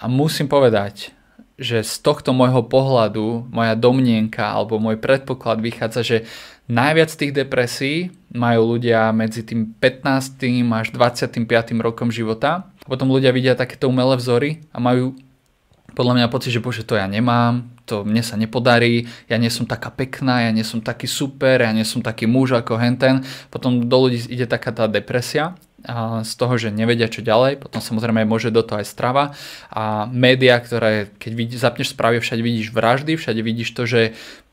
A musím povedať, že z tohto môjho pohľadu, moja domnienka alebo môj predpoklad vychádza, že najviac tých depresí majú ľudia medzi tým 15. až 25. rokom života. Potom ľudia vidia takéto umelé vzory a majú podľa mňa pocit, že bože, to ja nemám, to mne sa nepodarí, ja nie som taká pekná, ja nie som taký super, ja nie som taký muž ako henten. Potom do ľudí ide taká tá depresia z toho, že nevedia čo ďalej, potom samozrejme môže do toho aj strava a média, ktoré keď vidí, zapneš správy, všade vidíš vraždy, všade vidíš to, že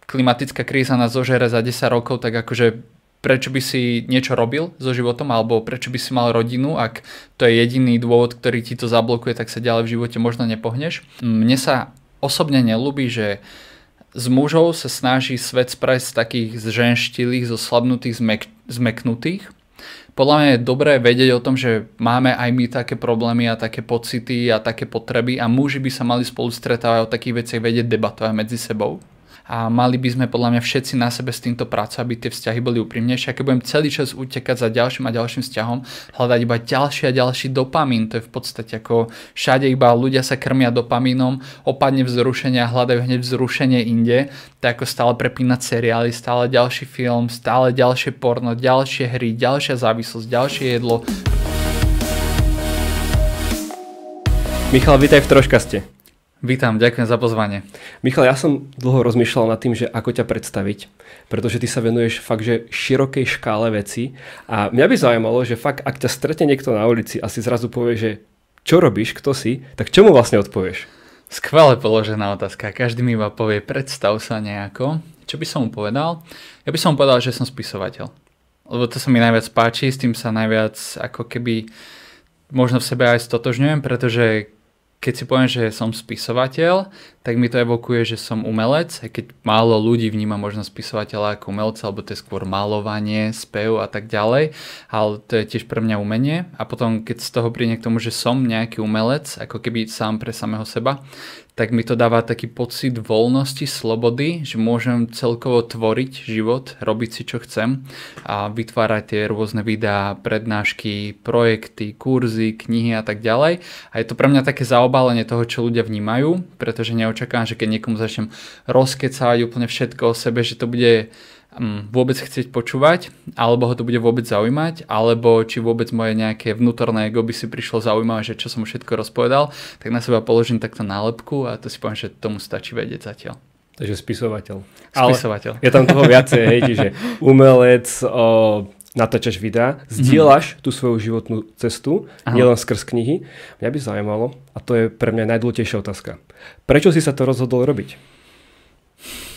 klimatická kríza nás zožere za 10 rokov, tak akože prečo by si niečo robil so životom alebo prečo by si mal rodinu, ak to je jediný dôvod, ktorý ti to zablokuje, tak sa ďalej v živote možno nepohneš. Mne sa osobne nelúbi, že z mužov sa snaží svet spraviť z takých zženštilých, zoslabnutých, zmek- zmeknutých podľa mňa je dobré vedieť o tom, že máme aj my také problémy a také pocity a také potreby a muži by sa mali spolu stretávať o takých veciach vedieť debatovať medzi sebou a mali by sme podľa mňa všetci na sebe s týmto pracovať, aby tie vzťahy boli úprimnejšie. A keď budem celý čas utekať za ďalším a ďalším vzťahom, hľadať iba ďalší a ďalší dopamín, to je v podstate ako všade iba ľudia sa krmia dopamínom, opadne vzrušenie a hľadajú hneď vzrušenie inde, tak ako stále prepínať seriály, stále ďalší film, stále ďalšie porno, ďalšie hry, ďalšia závislosť, ďalšie jedlo, Michal, vitaj v Troškaste. Vítam, ďakujem za pozvanie. Michal, ja som dlho rozmýšľal nad tým, že ako ťa predstaviť, pretože ty sa venuješ fakt, že širokej škále veci a mňa by zaujímalo, že fakt, ak ťa stretne niekto na ulici a si zrazu povie, že čo robíš, kto si, tak čomu vlastne odpovieš? Skvele položená otázka. Každý mi iba povie, predstav sa nejako. Čo by som mu povedal? Ja by som mu povedal, že som spisovateľ. Lebo to sa mi najviac páči, s tým sa najviac ako keby možno v sebe aj stotožňujem, pretože keď si poviem, že som spisovateľ, tak mi to evokuje, že som umelec, aj keď málo ľudí vníma možno spisovateľa ako umelca, alebo to je skôr malovanie, spev a tak ďalej, ale to je tiež pre mňa umenie. A potom, keď z toho príde k tomu, že som nejaký umelec, ako keby sám pre samého seba, tak mi to dáva taký pocit voľnosti, slobody, že môžem celkovo tvoriť život, robiť si čo chcem a vytvárať tie rôzne videá, prednášky, projekty, kurzy, knihy a tak ďalej. A je to pre mňa také zaobalenie toho, čo ľudia vnímajú, pretože neočakávam, že keď niekomu začnem rozkecávať úplne všetko o sebe, že to bude Mm, vôbec chcieť počúvať, alebo ho to bude vôbec zaujímať, alebo či vôbec moje nejaké vnútorné ego by si prišlo zaujímavé, že čo som všetko rozpovedal, tak na seba položím takto nálepku a to si poviem, že tomu stačí vedieť zatiaľ. Takže spisovateľ. Spisovateľ. Ale je tam toho viacej, hej, že umelec, o, natáčaš videá, mhm. zdieľaš mm-hmm. tú svoju životnú cestu, Aha. nielen skrz knihy. Mňa by zaujímalo, a to je pre mňa najdôležitejšia otázka, prečo si sa to rozhodol robiť?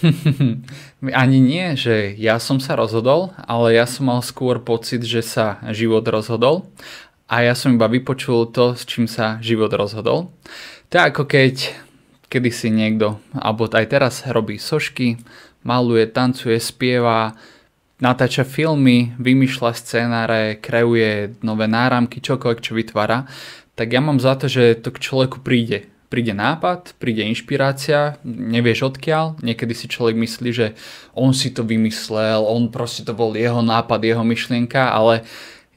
Ani nie, že ja som sa rozhodol, ale ja som mal skôr pocit, že sa život rozhodol a ja som iba vypočul to, s čím sa život rozhodol. To je ako keď kedysi niekto, alebo aj teraz robí sošky, maluje, tancuje, spieva, natáča filmy, vymýšľa scenáre, kreuje nové náramky, čokoľvek, čo vytvára, tak ja mám za to, že to k človeku príde príde nápad, príde inšpirácia, nevieš odkiaľ, niekedy si človek myslí, že on si to vymyslel, on proste to bol jeho nápad, jeho myšlienka, ale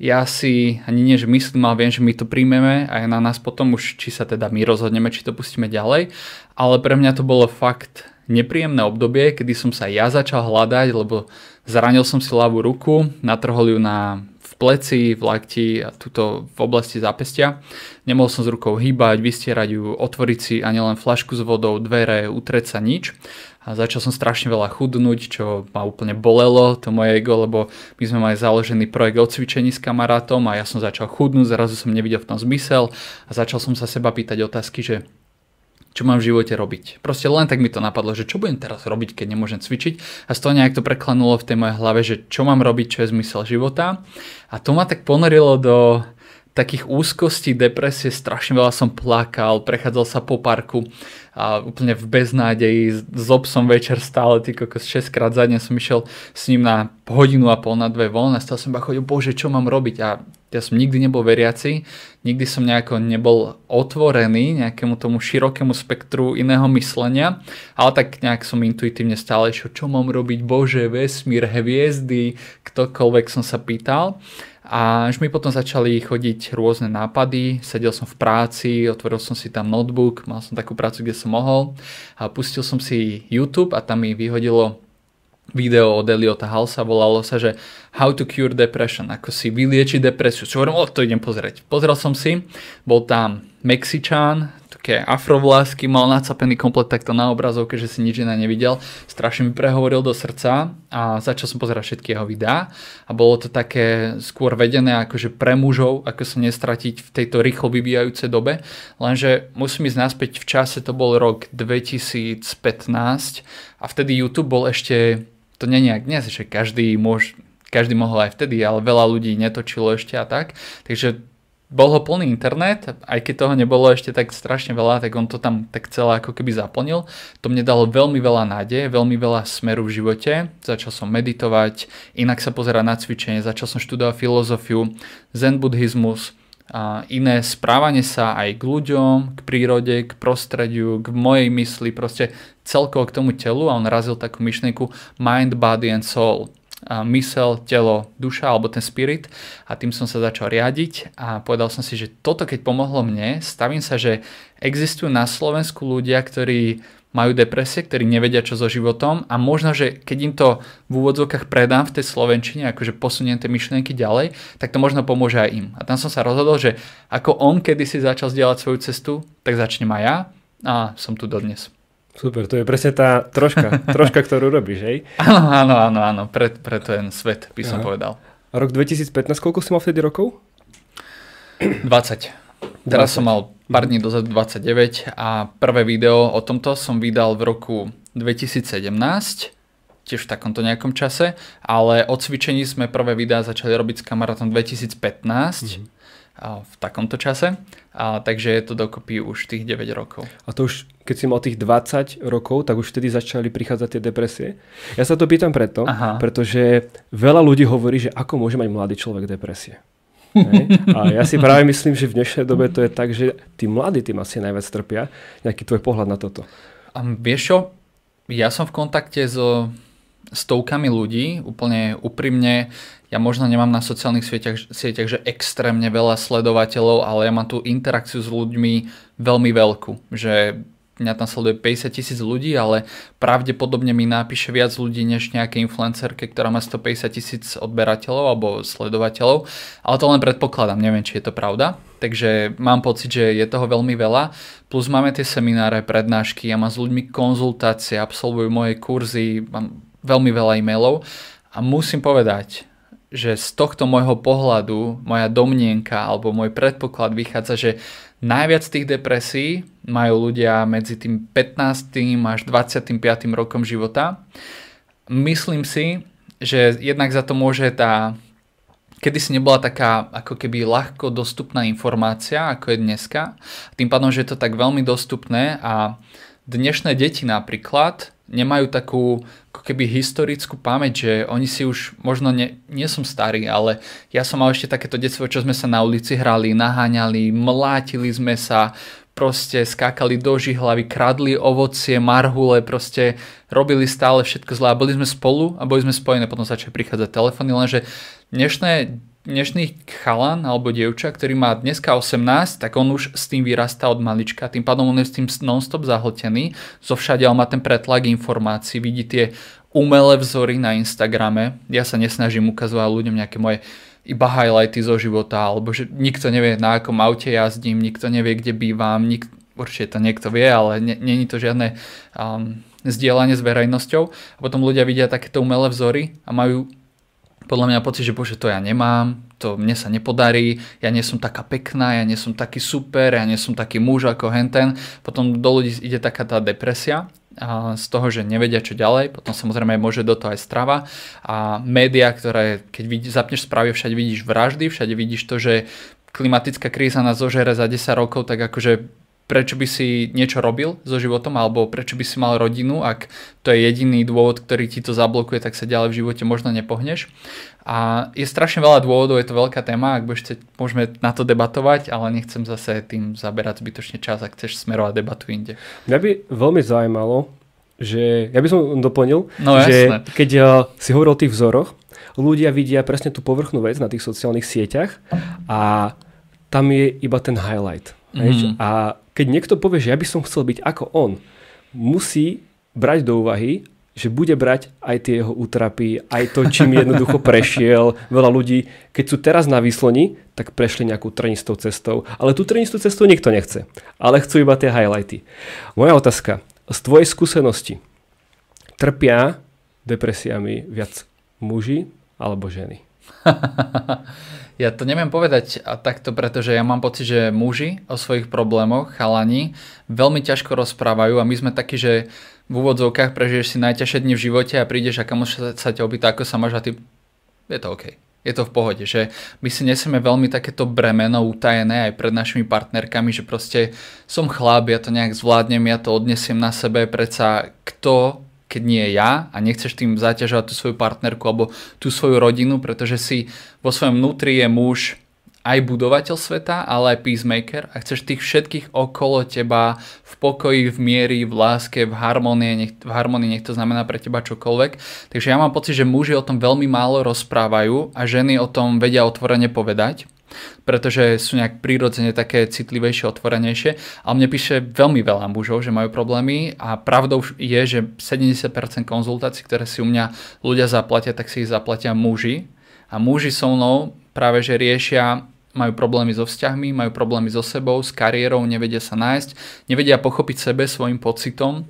ja si ani nie, že myslím, ale viem, že my to príjmeme a je na nás potom už, či sa teda my rozhodneme, či to pustíme ďalej, ale pre mňa to bolo fakt nepríjemné obdobie, kedy som sa ja začal hľadať, lebo zranil som si ľavú ruku, natrhol ju na v pleci, v lakti a tuto v oblasti zápestia. Nemohol som s rukou hýbať, vystierať ju, otvoriť si ani len flašku s vodou, dvere, utreť sa nič. A začal som strašne veľa chudnúť, čo ma úplne bolelo, to moje ego, lebo my sme mali založený projekt o cvičení s kamarátom a ja som začal chudnúť, zrazu som nevidel v tom zmysel a začal som sa seba pýtať otázky, že čo mám v živote robiť. Proste len tak mi to napadlo, že čo budem teraz robiť, keď nemôžem cvičiť a z toho nejak to preklenulo v tej mojej hlave, že čo mám robiť, čo je zmysel života a to ma tak ponorilo do takých úzkostí, depresie, strašne veľa som plakal, prechádzal sa po parku a úplne v beznádeji, s obsom večer stále, ty kokos, 6 krát za deň som išiel s ním na hodinu a pol na dve von stále som iba chodil, bože, čo mám robiť a ja som nikdy nebol veriaci, nikdy som nejako nebol otvorený nejakému tomu širokému spektru iného myslenia, ale tak nejak som intuitívne stále išiel, čo mám robiť, bože, vesmír, hviezdy, ktokoľvek som sa pýtal. A až mi potom začali chodiť rôzne nápady, sedel som v práci, otvoril som si tam notebook, mal som takú prácu, kde som mohol a pustil som si YouTube a tam mi vyhodilo video od Eliota Halsa, volalo sa, že How to cure depression, ako si vyliečiť depresiu. Čo hovorím, o, to idem pozrieť. Pozrel som si, bol tam Mexičán, také afrovlásky, mal nacapený komplet takto na obrazovke, že si nič iné nevidel. Strašne mi prehovoril do srdca a začal som pozerať všetky jeho videá a bolo to také skôr vedené akože pre mužov, ako sa nestratiť v tejto rýchlo vybijajúcej dobe, lenže musím ísť naspäť v čase, to bol rok 2015 a vtedy YouTube bol ešte, to nie nejak dnes, že každý môž, každý mohol aj vtedy, ale veľa ľudí netočilo ešte a tak. Takže bol ho plný internet, aj keď toho nebolo ešte tak strašne veľa, tak on to tam tak celé ako keby zaplnil. To mne dalo veľmi veľa nádeje, veľmi veľa smeru v živote. Začal som meditovať, inak sa pozerať na cvičenie, začal som študovať filozofiu, zen buddhizmus, a iné správanie sa aj k ľuďom, k prírode, k prostrediu, k mojej mysli, proste celkovo k tomu telu a on razil takú myšlienku mind, body and soul mysel, telo, duša alebo ten spirit a tým som sa začal riadiť a povedal som si, že toto keď pomohlo mne, stavím sa, že existujú na Slovensku ľudia, ktorí majú depresie, ktorí nevedia čo so životom a možno, že keď im to v úvodzovkách predám v tej Slovenčine, akože posuniem tie myšlienky ďalej, tak to možno pomôže aj im. A tam som sa rozhodol, že ako on kedysi začal zdieľať svoju cestu, tak začnem aj ja a som tu dodnes. Super, to je presne tá troška, troška ktorú robíš, hej? Áno, áno, áno, áno, pre, pre ten svet by som Aha. povedal. A rok 2015, koľko si mal vtedy rokov? 20. 20. Teraz som mal pár mhm. dní dozadu 29 a prvé video o tomto som vydal v roku 2017, tiež v takomto nejakom čase, ale o cvičení sme prvé videá začali robiť s kamarátom 2015, mm-hmm v takomto čase. A, takže je to dokopy už tých 9 rokov. A to už, keď si mal tých 20 rokov, tak už vtedy začali prichádzať tie depresie. Ja sa to pýtam preto, Aha. pretože veľa ľudí hovorí, že ako môže mať mladý človek depresie. Hej. A ja si práve myslím, že v dnešnej dobe to je tak, že tí mladí tým asi najviac trpia. Nejaký tvoj pohľad na toto? A vieš čo? Ja som v kontakte so stovkami ľudí, úplne úprimne. Ja možno nemám na sociálnych sieťach, sieťach, že extrémne veľa sledovateľov, ale ja mám tú interakciu s ľuďmi veľmi veľkú, že mňa tam sleduje 50 tisíc ľudí, ale pravdepodobne mi napíše viac ľudí než nejaké influencerke, ktorá má 150 tisíc odberateľov alebo sledovateľov. Ale to len predpokladám, neviem, či je to pravda. Takže mám pocit, že je toho veľmi veľa. Plus máme tie semináre, prednášky, ja mám s ľuďmi konzultácie, absolvujú moje kurzy, mám veľmi veľa e-mailov a musím povedať, že z tohto môjho pohľadu moja domnienka alebo môj predpoklad vychádza, že najviac tých depresí majú ľudia medzi tým 15. až 25. rokom života. Myslím si, že jednak za to môže tá Kedy si nebola taká ako keby ľahko dostupná informácia, ako je dneska. Tým pádom, že je to tak veľmi dostupné a dnešné deti napríklad nemajú takú ako keby historickú pamäť, že oni si už, možno ne, nie som starý, ale ja som mal ešte takéto detstvo, čo sme sa na ulici hrali, naháňali, mlátili sme sa, proste skákali do žihlavy, kradli ovocie, marhule, proste robili stále všetko zlé a boli sme spolu a boli sme spojené, potom začali prichádzať telefóny, lenže dnešné dnešný chalan alebo dievča, ktorý má dneska 18, tak on už s tým vyrastá od malička. Tým pádom on je s tým nonstop zahltený. Zo všade on má ten pretlak informácií, vidí tie umelé vzory na Instagrame. Ja sa nesnažím ukazovať ľuďom nejaké moje iba highlighty zo života, alebo že nikto nevie, na akom aute jazdím, nikto nevie, kde bývam, nik- určite to niekto vie, ale není ne, to žiadne um, zdieľanie s verejnosťou. A potom ľudia vidia takéto umelé vzory a majú podľa mňa pocit, že bože, to ja nemám, to mne sa nepodarí, ja nie som taká pekná, ja nie som taký super, ja nie som taký muž ako henten. Potom do ľudí ide taká tá depresia a z toho, že nevedia čo ďalej, potom samozrejme môže do toho aj strava a média, ktoré keď vidí, zapneš správy, všade vidíš vraždy, všade vidíš to, že klimatická kríza nás zožere za 10 rokov, tak akože prečo by si niečo robil so životom alebo prečo by si mal rodinu, ak to je jediný dôvod, ktorý ti to zablokuje, tak sa ďalej v živote možno nepohneš. A je strašne veľa dôvodov, je to veľká téma, ak budeš môžeme na to debatovať, ale nechcem zase tým zaberať zbytočne čas, ak chceš smerovať debatu inde. Mňa by veľmi zaujímalo, že, ja by som doplnil, no, že keď ja eh, si hovoril o tých vzoroch, ľudia vidia presne tú povrchnú vec na tých sociálnych sieťach a tam je iba ten highlight. Mm. A keď niekto povie, že ja by som chcel byť ako on, musí brať do úvahy, že bude brať aj tie jeho útrapy, aj to, čím jednoducho prešiel. Veľa ľudí, keď sú teraz na výsloni, tak prešli nejakú trenistou cestou. Ale tú trenistú cestu nikto nechce. Ale chcú iba tie highlighty. Moja otázka. Z tvojej skúsenosti trpia depresiami viac muži alebo ženy? ja to neviem povedať a takto, pretože ja mám pocit, že muži o svojich problémoch, chalani, veľmi ťažko rozprávajú a my sme takí, že v úvodzovkách prežiješ si najťažšie dni v živote a prídeš a kamoš sa, ťa opýta, ako sa máš a ty, je to OK. Je to v pohode, že my si nesieme veľmi takéto bremeno utajené aj pred našimi partnerkami, že proste som chlap, ja to nejak zvládnem, ja to odnesiem na sebe, predsa kto keď nie ja a nechceš tým zaťažovať tú svoju partnerku alebo tú svoju rodinu, pretože si vo svojom vnútri je muž aj budovateľ sveta, ale aj peacemaker a chceš tých všetkých okolo teba v pokoji, v miery, v láske, v harmonii, nech, v harmonii, nech to znamená pre teba čokoľvek. Takže ja mám pocit, že muži o tom veľmi málo rozprávajú a ženy o tom vedia otvorene povedať pretože sú nejak prirodzene také citlivejšie, otvorenejšie. A mne píše veľmi veľa mužov, že majú problémy a pravdou je, že 70% konzultácií, ktoré si u mňa ľudia zaplatia, tak si ich zaplatia muži. A muži so mnou práve že riešia majú problémy so vzťahmi, majú problémy so sebou, s kariérou, nevedia sa nájsť, nevedia pochopiť sebe svojim pocitom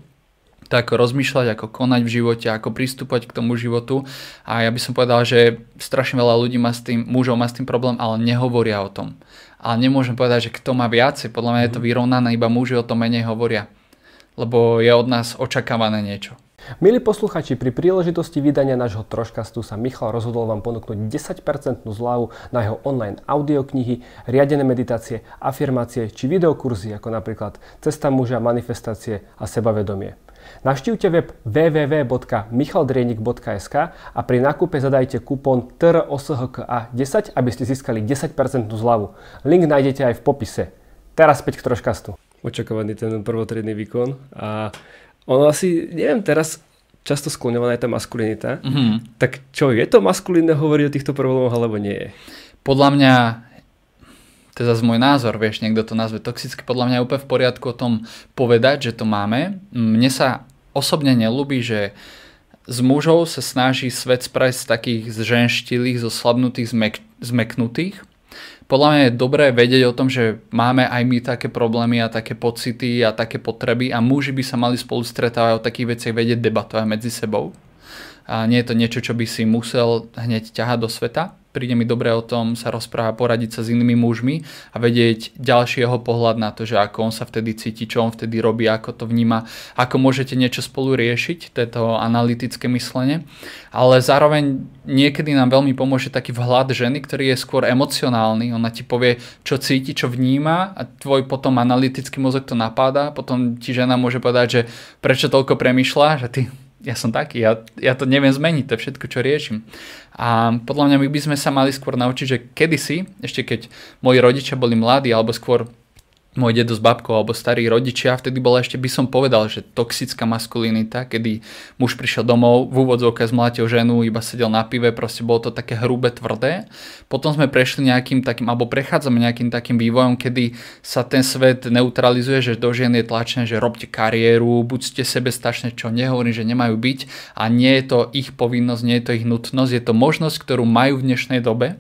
ako rozmýšľať, ako konať v živote, ako pristúpať k tomu životu. A ja by som povedal, že strašne veľa ľudí má s tým, mužov má s tým problém, ale nehovoria o tom. Ale nemôžem povedať, že kto má viacej. Podľa mňa je to vyrovnané, iba muži o tom menej hovoria. Lebo je od nás očakávané niečo. Milí posluchači, pri príležitosti vydania nášho troškastu sa Michal rozhodol vám ponúknuť 10% zľavu na jeho online audioknihy, riadené meditácie, afirmácie či videokurzy ako napríklad Cesta muža, manifestácie a sebavedomie. Navštívte web www.michaldrienik.sk a pri nákupe zadajte kupón TROSHKA10, aby ste získali 10% zľavu. Link nájdete aj v popise. Teraz späť k troškastu. Očakávaný ten prvotriedný výkon a ono asi, neviem teraz, často skloňovaná je tá maskulinita. Mm-hmm. Tak čo, je to maskulinné hovoriť o týchto problémoch, alebo nie je? Podľa mňa to je zase môj názor, vieš, niekto to nazve toxicky, podľa mňa je úplne v poriadku o tom povedať, že to máme. Mne sa osobne nelúbi, že z mužov sa snaží svet spraviť z takých zženštilých, zoslabnutých, zmek- zmeknutých. Podľa mňa je dobré vedieť o tom, že máme aj my také problémy a také pocity a také potreby a muži by sa mali spolu stretávať o takých veciach vedieť debatovať medzi sebou. A nie je to niečo, čo by si musel hneď ťahať do sveta príde mi dobre o tom sa rozpráva, poradiť sa s inými mužmi a vedieť ďalší jeho pohľad na to, že ako on sa vtedy cíti, čo on vtedy robí, ako to vníma, ako môžete niečo spolu riešiť, toto analytické myslenie. Ale zároveň niekedy nám veľmi pomôže taký vhľad ženy, ktorý je skôr emocionálny. Ona ti povie, čo cíti, čo vníma a tvoj potom analytický mozog to napáda. Potom ti žena môže povedať, že prečo toľko premyšľa, že ty ja som taký, ja, ja to neviem zmeniť, to je všetko, čo riešim. A podľa mňa my by sme sa mali skôr naučiť, že kedysi, ešte keď moji rodičia boli mladí, alebo skôr môj dedo s babkou alebo starí rodičia, vtedy bola ešte by som povedal, že toxická maskulinita, kedy muž prišiel domov, v úvodzovke zmlátil ženu, iba sedel na pive, proste bolo to také hrubé, tvrdé. Potom sme prešli nejakým takým, alebo prechádzame nejakým takým vývojom, kedy sa ten svet neutralizuje, že do žien je tlačené, že robte kariéru, buďte sebestačné, čo nehovorím, že nemajú byť a nie je to ich povinnosť, nie je to ich nutnosť, je to možnosť, ktorú majú v dnešnej dobe.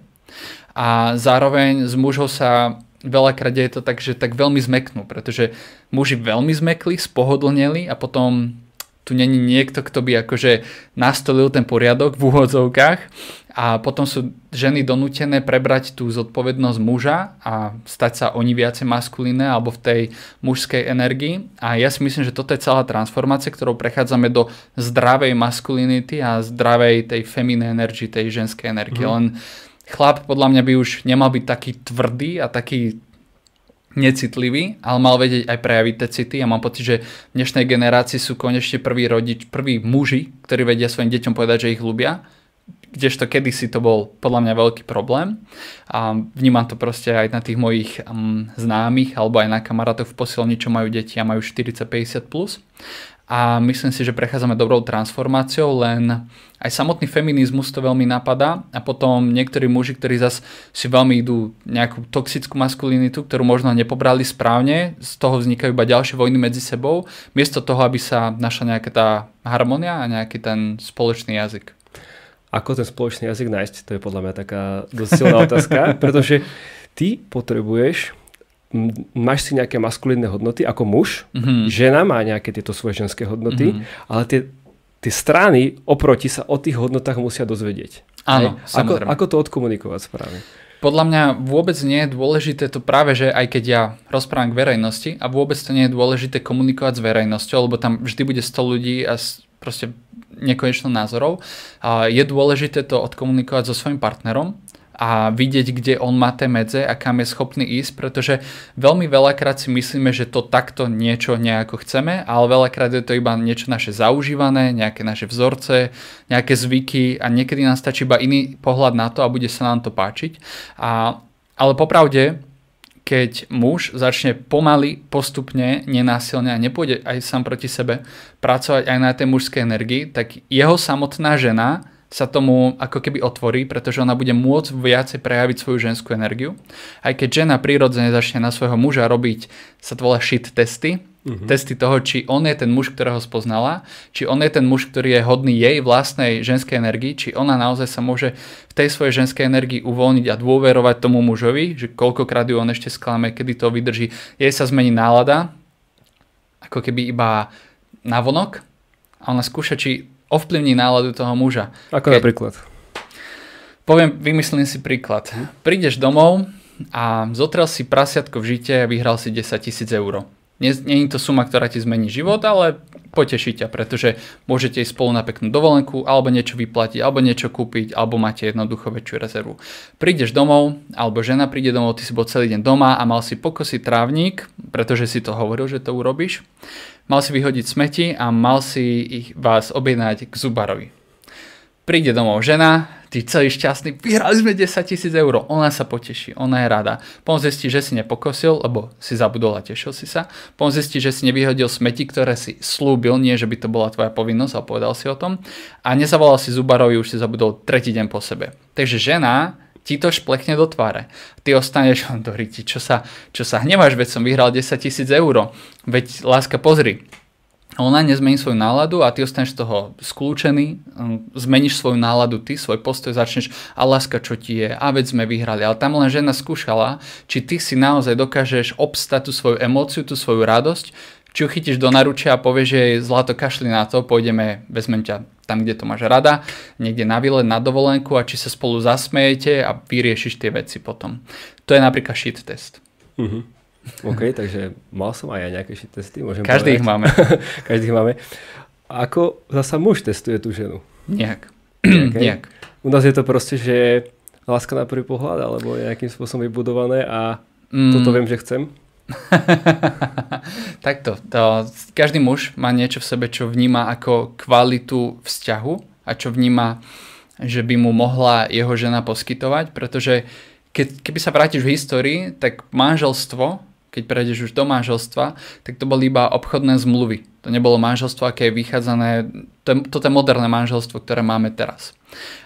A zároveň z mužov sa veľakrát je to tak, že tak veľmi zmeknú, pretože muži veľmi zmekli, spohodlneli a potom tu není niekto, kto by akože nastolil ten poriadok v úvodzovkách a potom sú ženy donútené prebrať tú zodpovednosť muža a stať sa oni viacej maskulíne alebo v tej mužskej energii a ja si myslím, že toto je celá transformácia, ktorou prechádzame do zdravej maskulinity a zdravej tej feminine energy, tej ženskej energie, mm. len chlap podľa mňa by už nemal byť taký tvrdý a taký necitlivý, ale mal vedieť aj prejaviť tie city a mám pocit, že v dnešnej generácii sú konečne prví rodič, prví muži, ktorí vedia svojim deťom povedať, že ich ľubia, kdežto kedysi to bol podľa mňa veľký problém a vnímam to proste aj na tých mojich um, známych alebo aj na kamarátoch v posilni, čo majú deti a majú 40-50 plus a myslím si, že prechádzame dobrou transformáciou, len aj samotný feminizmus to veľmi napadá a potom niektorí muži, ktorí zas si veľmi idú nejakú toxickú maskulinitu, ktorú možno nepobrali správne, z toho vznikajú iba ďalšie vojny medzi sebou, miesto toho, aby sa našla nejaká tá harmonia a nejaký ten spoločný jazyk. Ako ten spoločný jazyk nájsť, to je podľa mňa taká dosť silná otázka, pretože ty potrebuješ máš si nejaké maskulínne hodnoty ako muž, mm-hmm. žena má nejaké tieto svoje ženské hodnoty, mm-hmm. ale tie, tie strany oproti sa o tých hodnotách musia dozvedieť. Áno, samozrejme. Ako, ako to odkomunikovať správne? Podľa mňa vôbec nie je dôležité to práve, že aj keď ja rozprávam k verejnosti a vôbec to nie je dôležité komunikovať s verejnosťou, lebo tam vždy bude 100 ľudí a proste nekonečno názorov. Je dôležité to odkomunikovať so svojim partnerom, a vidieť, kde on má tie medze a kam je schopný ísť, pretože veľmi veľakrát si myslíme, že to takto niečo nejako chceme, ale veľakrát je to iba niečo naše zaužívané, nejaké naše vzorce, nejaké zvyky a niekedy nám stačí iba iný pohľad na to a bude sa nám to páčiť. A, ale popravde, keď muž začne pomaly, postupne, nenásilne a nepôjde aj sám proti sebe pracovať aj na tej mužskej energii, tak jeho samotná žena sa tomu ako keby otvorí, pretože ona bude môcť viacej prejaviť svoju ženskú energiu. Aj keď žena prirodzene začne na svojho muža robiť, sa to volá shit testy, uh-huh. Testy toho, či on je ten muž, ktorého spoznala, či on je ten muž, ktorý je hodný jej vlastnej ženskej energii, či ona naozaj sa môže v tej svojej ženskej energii uvoľniť a dôverovať tomu mužovi, že koľkokrát ju on ešte sklame, kedy to vydrží. Jej sa zmení nálada, ako keby iba navonok a ona skúša, či ovplyvní náladu toho muža. Ako Keď... napríklad? Poviem, vymyslím si príklad. Prídeš domov a zotrel si prasiatko v žite a vyhral si 10 tisíc eur. Není to suma, ktorá ti zmení život, ale poteší ťa, pretože môžete ísť spolu na peknú dovolenku, alebo niečo vyplatiť, alebo niečo kúpiť, alebo máte jednoducho väčšiu rezervu. Prídeš domov, alebo žena príde domov, ty si bol celý deň doma a mal si pokosiť trávnik, pretože si to hovoril, že to urobíš mal si vyhodiť smeti a mal si ich vás objednať k zubarovi. Príde domov žena, ty celý šťastný, vyhrali sme 10 tisíc eur, ona sa poteší, ona je rada. Potom zistí, že si nepokosil, lebo si zabudol a tešil si sa. Potom zistí, že si nevyhodil smeti, ktoré si slúbil, nie že by to bola tvoja povinnosť, ale povedal si o tom. A nezavolal si Zubarovi, už si zabudol tretí deň po sebe. Takže žena ti to šplechne do tváre. Ty ostaneš, on do riti, čo sa, čo sa hneváš, veď som vyhral 10 tisíc eur, veď láska pozri, ona nezmení svoju náladu a ty ostaneš z toho skľúčený, hm, zmeníš svoju náladu ty, svoj postoj, začneš a láska čo ti je, a veď sme vyhrali. Ale tam len žena skúšala, či ty si naozaj dokážeš obstať tú svoju emóciu, tú svoju radosť, či ju chytíš do naručia a povieš že zlato kašli na to, pôjdeme, vezmem ťa tam, kde to máš rada, niekde na výlet, na dovolenku a či sa spolu zasmejete a vyriešiš tie veci potom. To je napríklad shit test. Uh-huh. OK, takže mal som aj ja nejaké shit testy. Môžem Každý povedať. ich máme. Každý ich máme. A ako zasa muž testuje tú ženu? Nejak. Okay. Nejak. U nás je to proste, že láska na prvý pohľad, alebo je nejakým spôsobom vybudované a mm. toto viem, že chcem. Takto, to, každý muž má niečo v sebe, čo vníma ako kvalitu vzťahu a čo vníma, že by mu mohla jeho žena poskytovať, pretože keď, keby sa vrátiš v histórii, tak manželstvo, keď prejdeš už do manželstva, tak to boli iba obchodné zmluvy. To nebolo manželstvo, aké je vychádzané to je, toto je moderné manželstvo, ktoré máme teraz.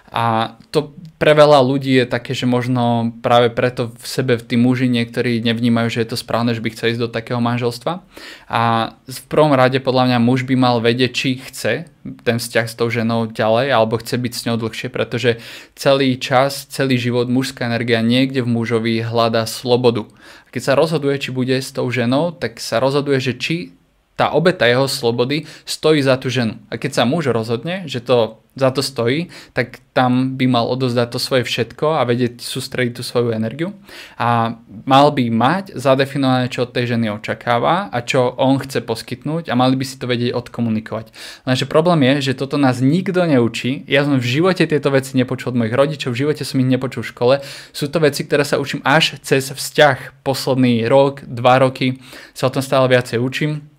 A to pre veľa ľudí je také, že možno práve preto v sebe tí muži niektorí nevnímajú, že je to správne, že by chceli ísť do takého manželstva. A v prvom rade podľa mňa muž by mal vedieť, či chce ten vzťah s tou ženou ďalej alebo chce byť s ňou dlhšie, pretože celý čas, celý život mužská energia niekde v mužovi hľadá slobodu. Keď sa rozhoduje, či bude s tou ženou, tak sa rozhoduje, že či tá obeta jeho slobody stojí za tú ženu. A keď sa muž rozhodne, že to za to stojí, tak tam by mal odozdať to svoje všetko a vedieť sústrediť tú svoju energiu. A mal by mať zadefinované, čo od tej ženy očakáva a čo on chce poskytnúť a mali by si to vedieť odkomunikovať. Lenže problém je, že toto nás nikto neučí. Ja som v živote tieto veci nepočul od mojich rodičov, v živote som ich nepočul v škole. Sú to veci, ktoré sa učím až cez vzťah. Posledný rok, dva roky sa o tom stále viacej učím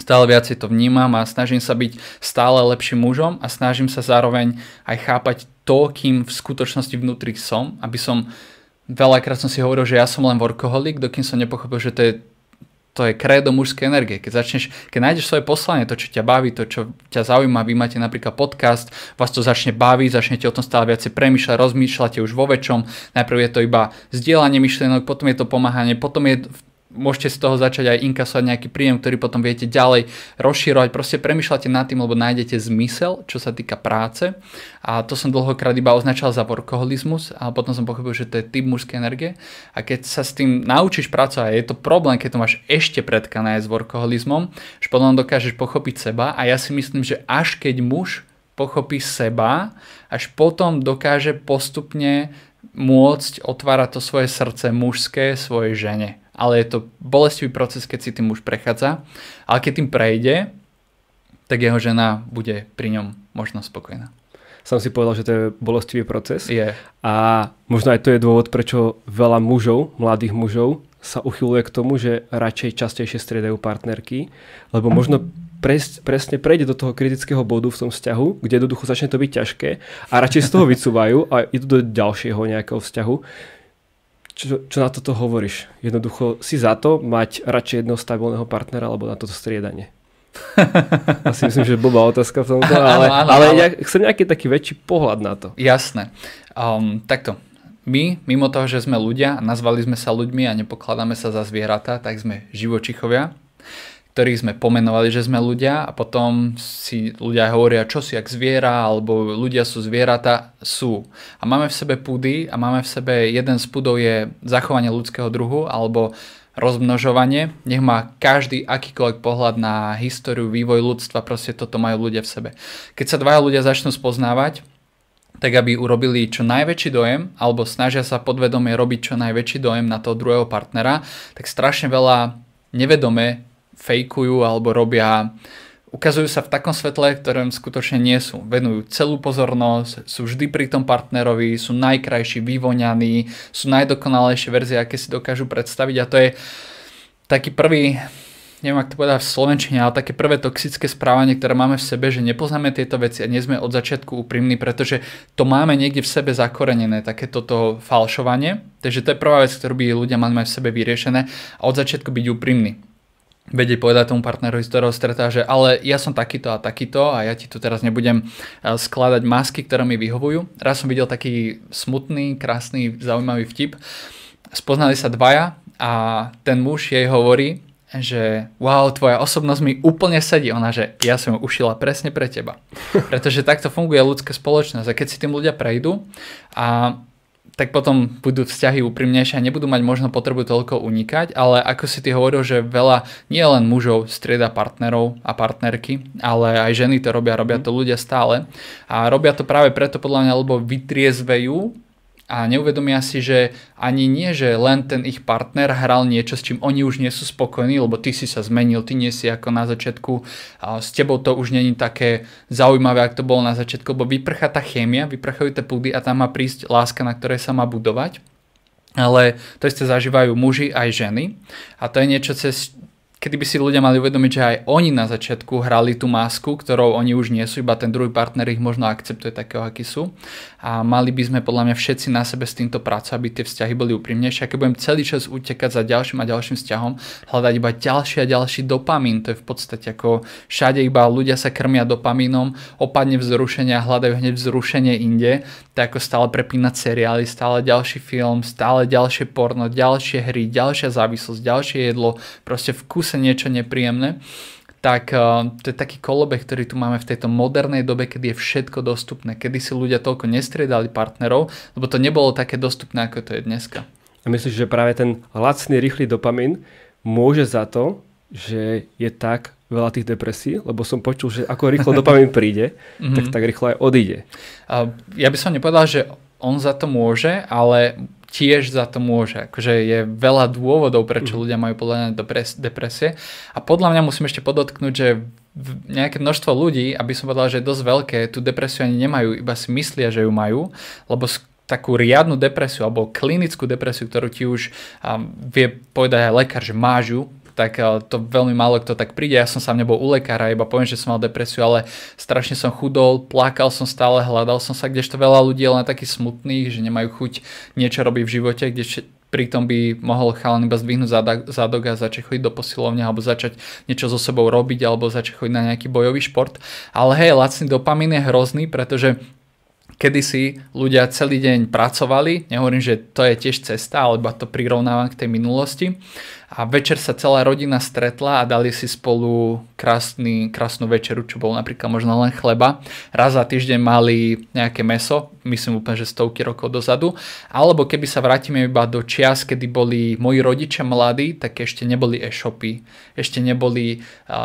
Stále viac si to vnímam a snažím sa byť stále lepším mužom a snažím sa zároveň aj chápať to, kým v skutočnosti vnútri som, aby som veľakrát som si hovoril, že ja som len workoholik, dokým som nepochopil, že to je to je do mužskej energie. Keď začneš, keď nájdeš svoje poslanie, to, čo ťa baví, to, čo ťa zaujíma, vy máte napríklad podcast, vás to začne baviť, začnete o tom stále viacej premýšľať, rozmýšľate už vo väčšom. Najprv je to iba zdieľanie myšlienok, potom je to pomáhanie, potom je môžete z toho začať aj inkasovať nejaký príjem, ktorý potom viete ďalej rozširovať. Proste premyšľate nad tým, lebo nájdete zmysel, čo sa týka práce. A to som dlhokrát iba označal za workoholizmus, ale potom som pochopil, že to je typ mužskej energie. A keď sa s tým naučíš pracovať, je to problém, keď to máš ešte predkané s workoholizmom, že potom dokážeš pochopiť seba. A ja si myslím, že až keď muž pochopí seba, až potom dokáže postupne môcť otvárať to svoje srdce mužské svojej žene ale je to bolestivý proces, keď si tým už prechádza. Ale keď tým prejde, tak jeho žena bude pri ňom možno spokojná. Som si povedal, že to je bolestivý proces. Je. A možno aj to je dôvod, prečo veľa mužov, mladých mužov, sa uchyluje k tomu, že radšej častejšie striedajú partnerky, lebo možno pres, presne prejde do toho kritického bodu v tom vzťahu, kde jednoducho začne to byť ťažké a radšej z toho vycúvajú a idú do ďalšieho nejakého vzťahu čo, čo na toto hovoríš? Jednoducho si za to mať radšej jedného stabilného partnera alebo na toto striedanie? Asi myslím, že blbá otázka v tomto, ale, ale, ale ja chcem nejaký taký väčší pohľad na to. Jasné. Um, takto. My, mimo toho, že sme ľudia, nazvali sme sa ľuďmi a nepokladáme sa za zvieratá, tak sme živočichovia ktorých sme pomenovali, že sme ľudia a potom si ľudia hovoria, čo si jak zviera, alebo ľudia sú zvieratá, sú. A máme v sebe púdy a máme v sebe, jeden z púdov je zachovanie ľudského druhu alebo rozmnožovanie. Nech má každý akýkoľvek pohľad na históriu, vývoj ľudstva, proste toto majú ľudia v sebe. Keď sa dvaja ľudia začnú spoznávať, tak aby urobili čo najväčší dojem, alebo snažia sa podvedomie robiť čo najväčší dojem na toho druhého partnera, tak strašne veľa nevedome fejkujú alebo robia ukazujú sa v takom svetle, ktorom skutočne nie sú. Venujú celú pozornosť, sú vždy pri tom partnerovi, sú najkrajší, vyvoňaní, sú najdokonalejšie verzie, aké si dokážu predstaviť a to je taký prvý, neviem ak to povedať v Slovenčine, ale také prvé toxické správanie, ktoré máme v sebe, že nepoznáme tieto veci a nie sme od začiatku úprimní, pretože to máme niekde v sebe zakorenené, také toto falšovanie. Takže to je prvá vec, ktorú by ľudia mali mať v sebe vyriešené a od začiatku byť úprimní vedieť povedať tomu partnerovi, z ktorého stretá, že ale ja som takýto a takýto a ja ti tu teraz nebudem eh, skladať masky, ktoré mi vyhovujú. Raz som videl taký smutný, krásny, zaujímavý vtip. Spoznali sa dvaja a ten muž jej hovorí, že wow, tvoja osobnosť mi úplne sedí. Ona, že ja som ju ušila presne pre teba. Pretože takto funguje ľudská spoločnosť. A keď si tým ľudia prejdú a tak potom budú vzťahy úprimnejšie a nebudú mať možno potrebu toľko unikať, ale ako si ty hovoril, že veľa nie len mužov strieda partnerov a partnerky, ale aj ženy to robia, robia to mhm. ľudia stále a robia to práve preto podľa mňa, lebo vytriezvejú a neuvedomia si, že ani nie, že len ten ich partner hral niečo, s čím oni už nie sú spokojní, lebo ty si sa zmenil, ty nie si ako na začiatku, a s tebou to už není také zaujímavé, ak to bolo na začiatku, lebo vyprchá tá chémia, vyprchajú tie púdy a tam má prísť láska, na ktorej sa má budovať. Ale to isté zažívajú muži aj ženy a to je niečo, cez, kedy by si ľudia mali uvedomiť, že aj oni na začiatku hrali tú masku, ktorou oni už nie sú, iba ten druhý partner ich možno akceptuje takého, aký sú. A mali by sme podľa mňa všetci na sebe s týmto prácu, aby tie vzťahy boli úprimnejšie. A keď budem celý čas utekať za ďalším a ďalším vzťahom, hľadať iba ďalší a ďalší dopamín, to je v podstate ako všade iba ľudia sa krmia dopamínom, opadne vzrušenie a hľadajú hneď vzrušenie inde, tak ako stále prepínať seriály, stále ďalší film, stále ďalšie porno, ďalšie hry, ďalšia závislosť, ďalšie jedlo, proste v kuse zase niečo nepríjemné, tak eh, to je taký kolobeh, ktorý tu máme v tejto modernej dobe, kedy je všetko dostupné, kedy si ľudia toľko nestriedali partnerov, lebo to nebolo také dostupné, ako to je dneska. A myslíš, že práve ten lacný, rýchly dopamin môže za to, že je tak veľa tých depresí, lebo som počul, že ako rýchlo dopamin príde, tak mhm. tak rýchlo aj odíde. Ja by som nepovedal, že on za to môže, ale tiež za to môže. Akože je veľa dôvodov, prečo mhm. ľudia majú podľa mňa depresie. A podľa mňa musím ešte podotknúť, že nejaké množstvo ľudí, aby som povedal, že je dosť veľké, tú depresiu ani nemajú, iba si myslia, že ju majú, lebo takú riadnu depresiu alebo klinickú depresiu, ktorú ti už um, vie povedať aj lekár, že máš ju, tak eh, to veľmi málo kto tak príde. Ja som sám nebol u lekára, iba poviem, že som mal depresiu, ale strašne som chudol, plakal som stále, hľadal som sa, kdežto veľa ľudí je len takých smutných, že nemajú chuť niečo robiť v živote, kde pritom by mohol chalan iba zdvihnúť zadok a začať chodiť do posilovne alebo začať niečo so sebou robiť alebo začať chodiť na nejaký bojový šport. Ale hej, lacný dopamin je hrozný, pretože kedysi ľudia celý deň pracovali, nehovorím, že to je tiež cesta, alebo to prirovnávam k tej minulosti. A večer sa celá rodina stretla a dali si spolu krásny, krásnu večeru, čo bol napríklad možno len chleba. Raz za týždeň mali nejaké meso, myslím úplne, že stovky rokov dozadu. Alebo keby sa vrátime iba do čias, kedy boli moji rodičia mladí, tak ešte neboli e-shopy, ešte neboli,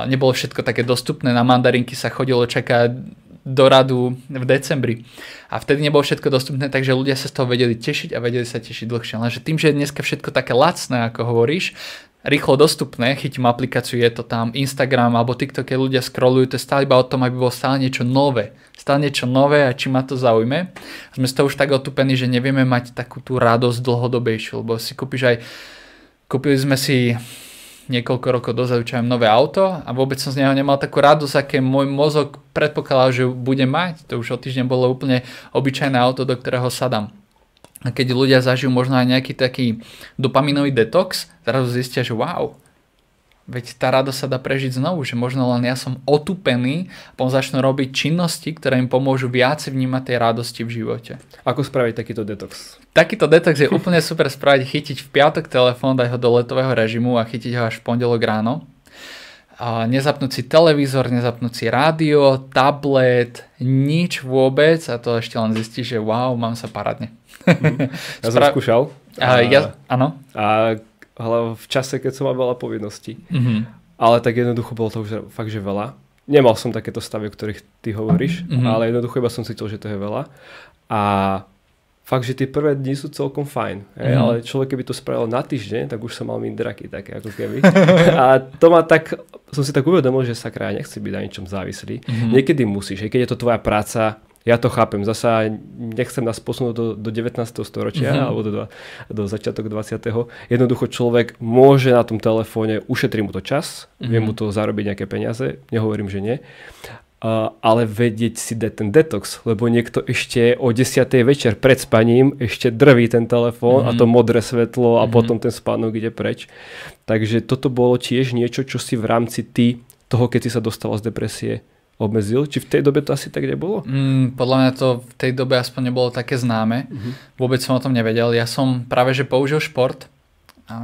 nebolo všetko také dostupné, na mandarinky sa chodilo čakať do radu v decembri. A vtedy nebolo všetko dostupné, takže ľudia sa z toho vedeli tešiť a vedeli sa tešiť dlhšie. Lenže tým, že je dneska všetko také lacné, ako hovoríš, rýchlo dostupné, chytím aplikáciu, je to tam Instagram alebo TikTok, keď ľudia scrollujú, to je stále iba o tom, aby bolo stále niečo nové. Stále niečo nové a či ma to zaujme. Sme z toho už tak otupení, že nevieme mať takú tú radosť dlhodobejšiu, lebo si kúpiš aj, kúpili sme si niekoľko rokov dozadu, čo nové auto a vôbec som z neho nemal takú radosť, aké môj mozog predpokladal, že bude mať. To už o týždeň bolo úplne obyčajné auto, do ktorého sadám. A keď ľudia zažijú možno aj nejaký taký dopaminový detox, zrazu zistia, že wow, Veď tá radosť sa dá prežiť znovu, že možno len ja som otupený a potom začnú robiť činnosti, ktoré im pomôžu viac vnímať tej radosti v živote. Ako spraviť takýto detox? Takýto detox je úplne super spraviť, chytiť v piatok telefón, dať ho do letového režimu a chytiť ho až v pondelok ráno. A nezapnúť si televízor, nezapnúť si rádio, tablet, nič vôbec a to ešte len zistí, že wow, mám sa parádne. Mhm. Ja som Spra- skúšal. A, ja, áno. A ale v čase, keď som mal veľa povinností. Mm-hmm. Ale tak jednoducho bolo to už fakt, že veľa. Nemal som takéto stavy, o ktorých ty hovoríš, mm-hmm. ale jednoducho iba som cítil, že to je veľa. A fakt, že tie prvé dni sú celkom fajn, mm. hmm ale človek keby to spravil na týždeň, tak už som mal mindraky také ako keby. a to ma tak, som si tak uvedomil, že sa kraj nechci byť na ničom závislý. Mm-hmm. Niekedy musíš, aj keď je to tvoja práca, ja to chápem. Zasa nechcem nás posunúť do, do 19. storočia mm-hmm. alebo do, do začiatok 20. Jednoducho človek môže na tom telefóne, ušetrí mu to čas, mm-hmm. vie mhm. mu to zarobiť nejaké peniaze, nehovorím, že nie. Uh, ale vedieť si dať ten detox, lebo niekto ešte o 10. večer pred spaním ešte drví ten telefón mm-hmm. a to mhm. modré svetlo a mm-hmm. potom ten spánok ide preč. Takže toto bolo tiež niečo, čo si v rámci ty toho, keď si sa dostala z depresie, obmedzil. Či v tej dobe to asi tak nebolo? Mm, podľa mňa to v tej dobe aspoň nebolo také známe. Mm-hmm. Vôbec som o tom nevedel. Ja som práve že použil šport,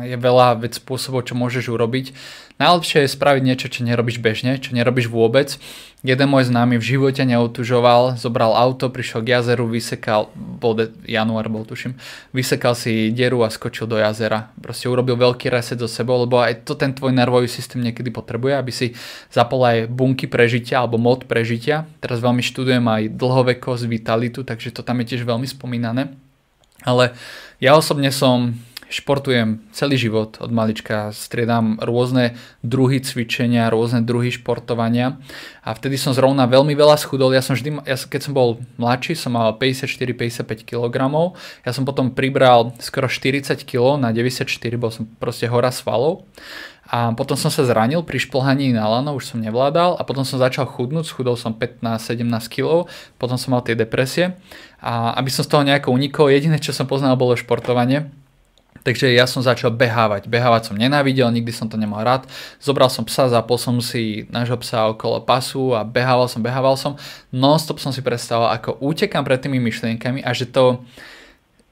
je veľa vec spôsobov, čo môžeš urobiť. Najlepšie je spraviť niečo, čo nerobíš bežne, čo nerobíš vôbec. Jeden môj známy v živote neotužoval, zobral auto, prišiel k jazeru, vysekal, bol de, január bol tuším, vysekal si dieru a skočil do jazera. Proste urobil veľký reset so sebou, lebo aj to ten tvoj nervový systém niekedy potrebuje, aby si zapol aj bunky prežitia alebo mod prežitia. Teraz veľmi študujem aj dlhovekosť, vitalitu, takže to tam je tiež veľmi spomínané. Ale ja osobne som športujem celý život od malička, striedam rôzne druhy cvičenia, rôzne druhy športovania a vtedy som zrovna veľmi veľa schudol. Ja som vždy, ja, keď som bol mladší, som mal 54-55 kg, ja som potom pribral skoro 40 kg na 94, bol som proste hora svalov a potom som sa zranil pri šplhaní na lano, už som nevládal a potom som začal chudnúť, schudol som 15-17 kg, potom som mal tie depresie a aby som z toho nejako unikol, jediné čo som poznal bolo športovanie Takže ja som začal behávať. Behávať som nenávidel, nikdy som to nemal rád. Zobral som psa, zapol som si nášho psa okolo pasu a behával som, behával som. Non-stop som si predstavoval, ako utekám pred tými myšlienkami a že to,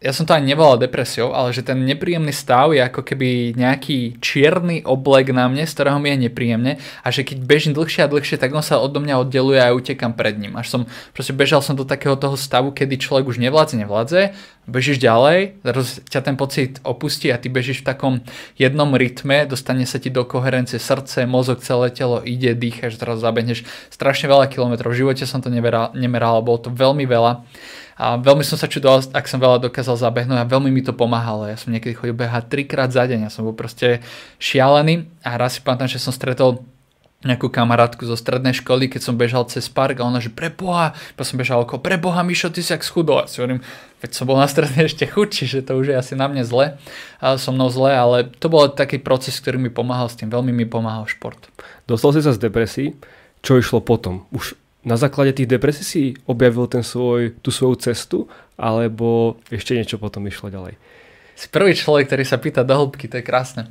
ja som to ani nebola depresiou, ale že ten nepríjemný stav je ako keby nejaký čierny oblek na mne, z ktorého mi je nepríjemne a že keď bežím dlhšie a dlhšie, tak on sa odo mňa oddeluje a utekam pred ním. Až som, proste bežal som do takého toho stavu, kedy človek už nevládze, nevládze, bežíš ďalej, roz, ťa ten pocit opustí a ty bežíš v takom jednom rytme, dostane sa ti do koherencie srdce, mozog, celé telo ide, dýchaš, zrazu zabehneš strašne veľa kilometrov. V živote som to nemeral, nemeral bolo to veľmi veľa. A veľmi som sa čudoval, ak som veľa dokázal zabehnúť a veľmi mi to pomáhalo. Ja som niekedy chodil behať trikrát za deň, ja som bol proste šialený a raz si pamätám, že som stretol nejakú kamarátku zo strednej školy, keď som bežal cez park a ona, že preboha, pa som bežal okolo, preboha Mišo, ty si ak schudol. Ja si hovorím, veď som bol na strednej ešte chudší, že to už je asi na mne zle, a so mnou zle, ale to bol taký proces, ktorý mi pomáhal s tým, veľmi mi pomáhal šport. Dostal si sa z depresí, čo išlo potom? Už na základe tých depresí si objavil ten svoj, tú svoju cestu, alebo ešte niečo potom išlo ďalej? Si prvý človek, ktorý sa pýta do hĺbky, to je krásne,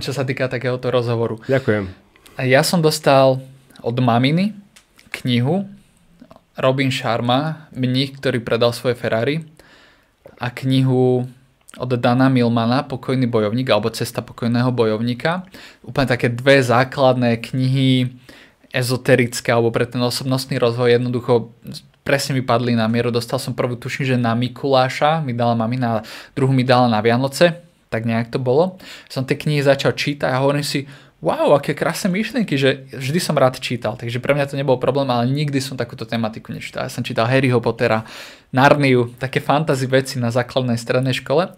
čo sa týka takéhoto rozhovoru. Ďakujem. Ja som dostal od maminy knihu Robin Sharma, mních, ktorý predal svoje Ferrari a knihu od Dana Milmana, Pokojný bojovník alebo Cesta pokojného bojovníka. Úplne také dve základné knihy ezoterické alebo pre ten osobnostný rozvoj jednoducho presne mi padli na mieru. Dostal som prvú tuším, že na Mikuláša mi dala mami, na druhú mi dala na Vianoce, tak nejak to bolo. Som tie knihy začal čítať a hovorím si, wow, aké krásne myšlienky, že vždy som rád čítal, takže pre mňa to nebol problém, ale nikdy som takúto tematiku nečítal. Ja som čítal Harryho Pottera, Narniu, také fantasy veci na základnej strednej škole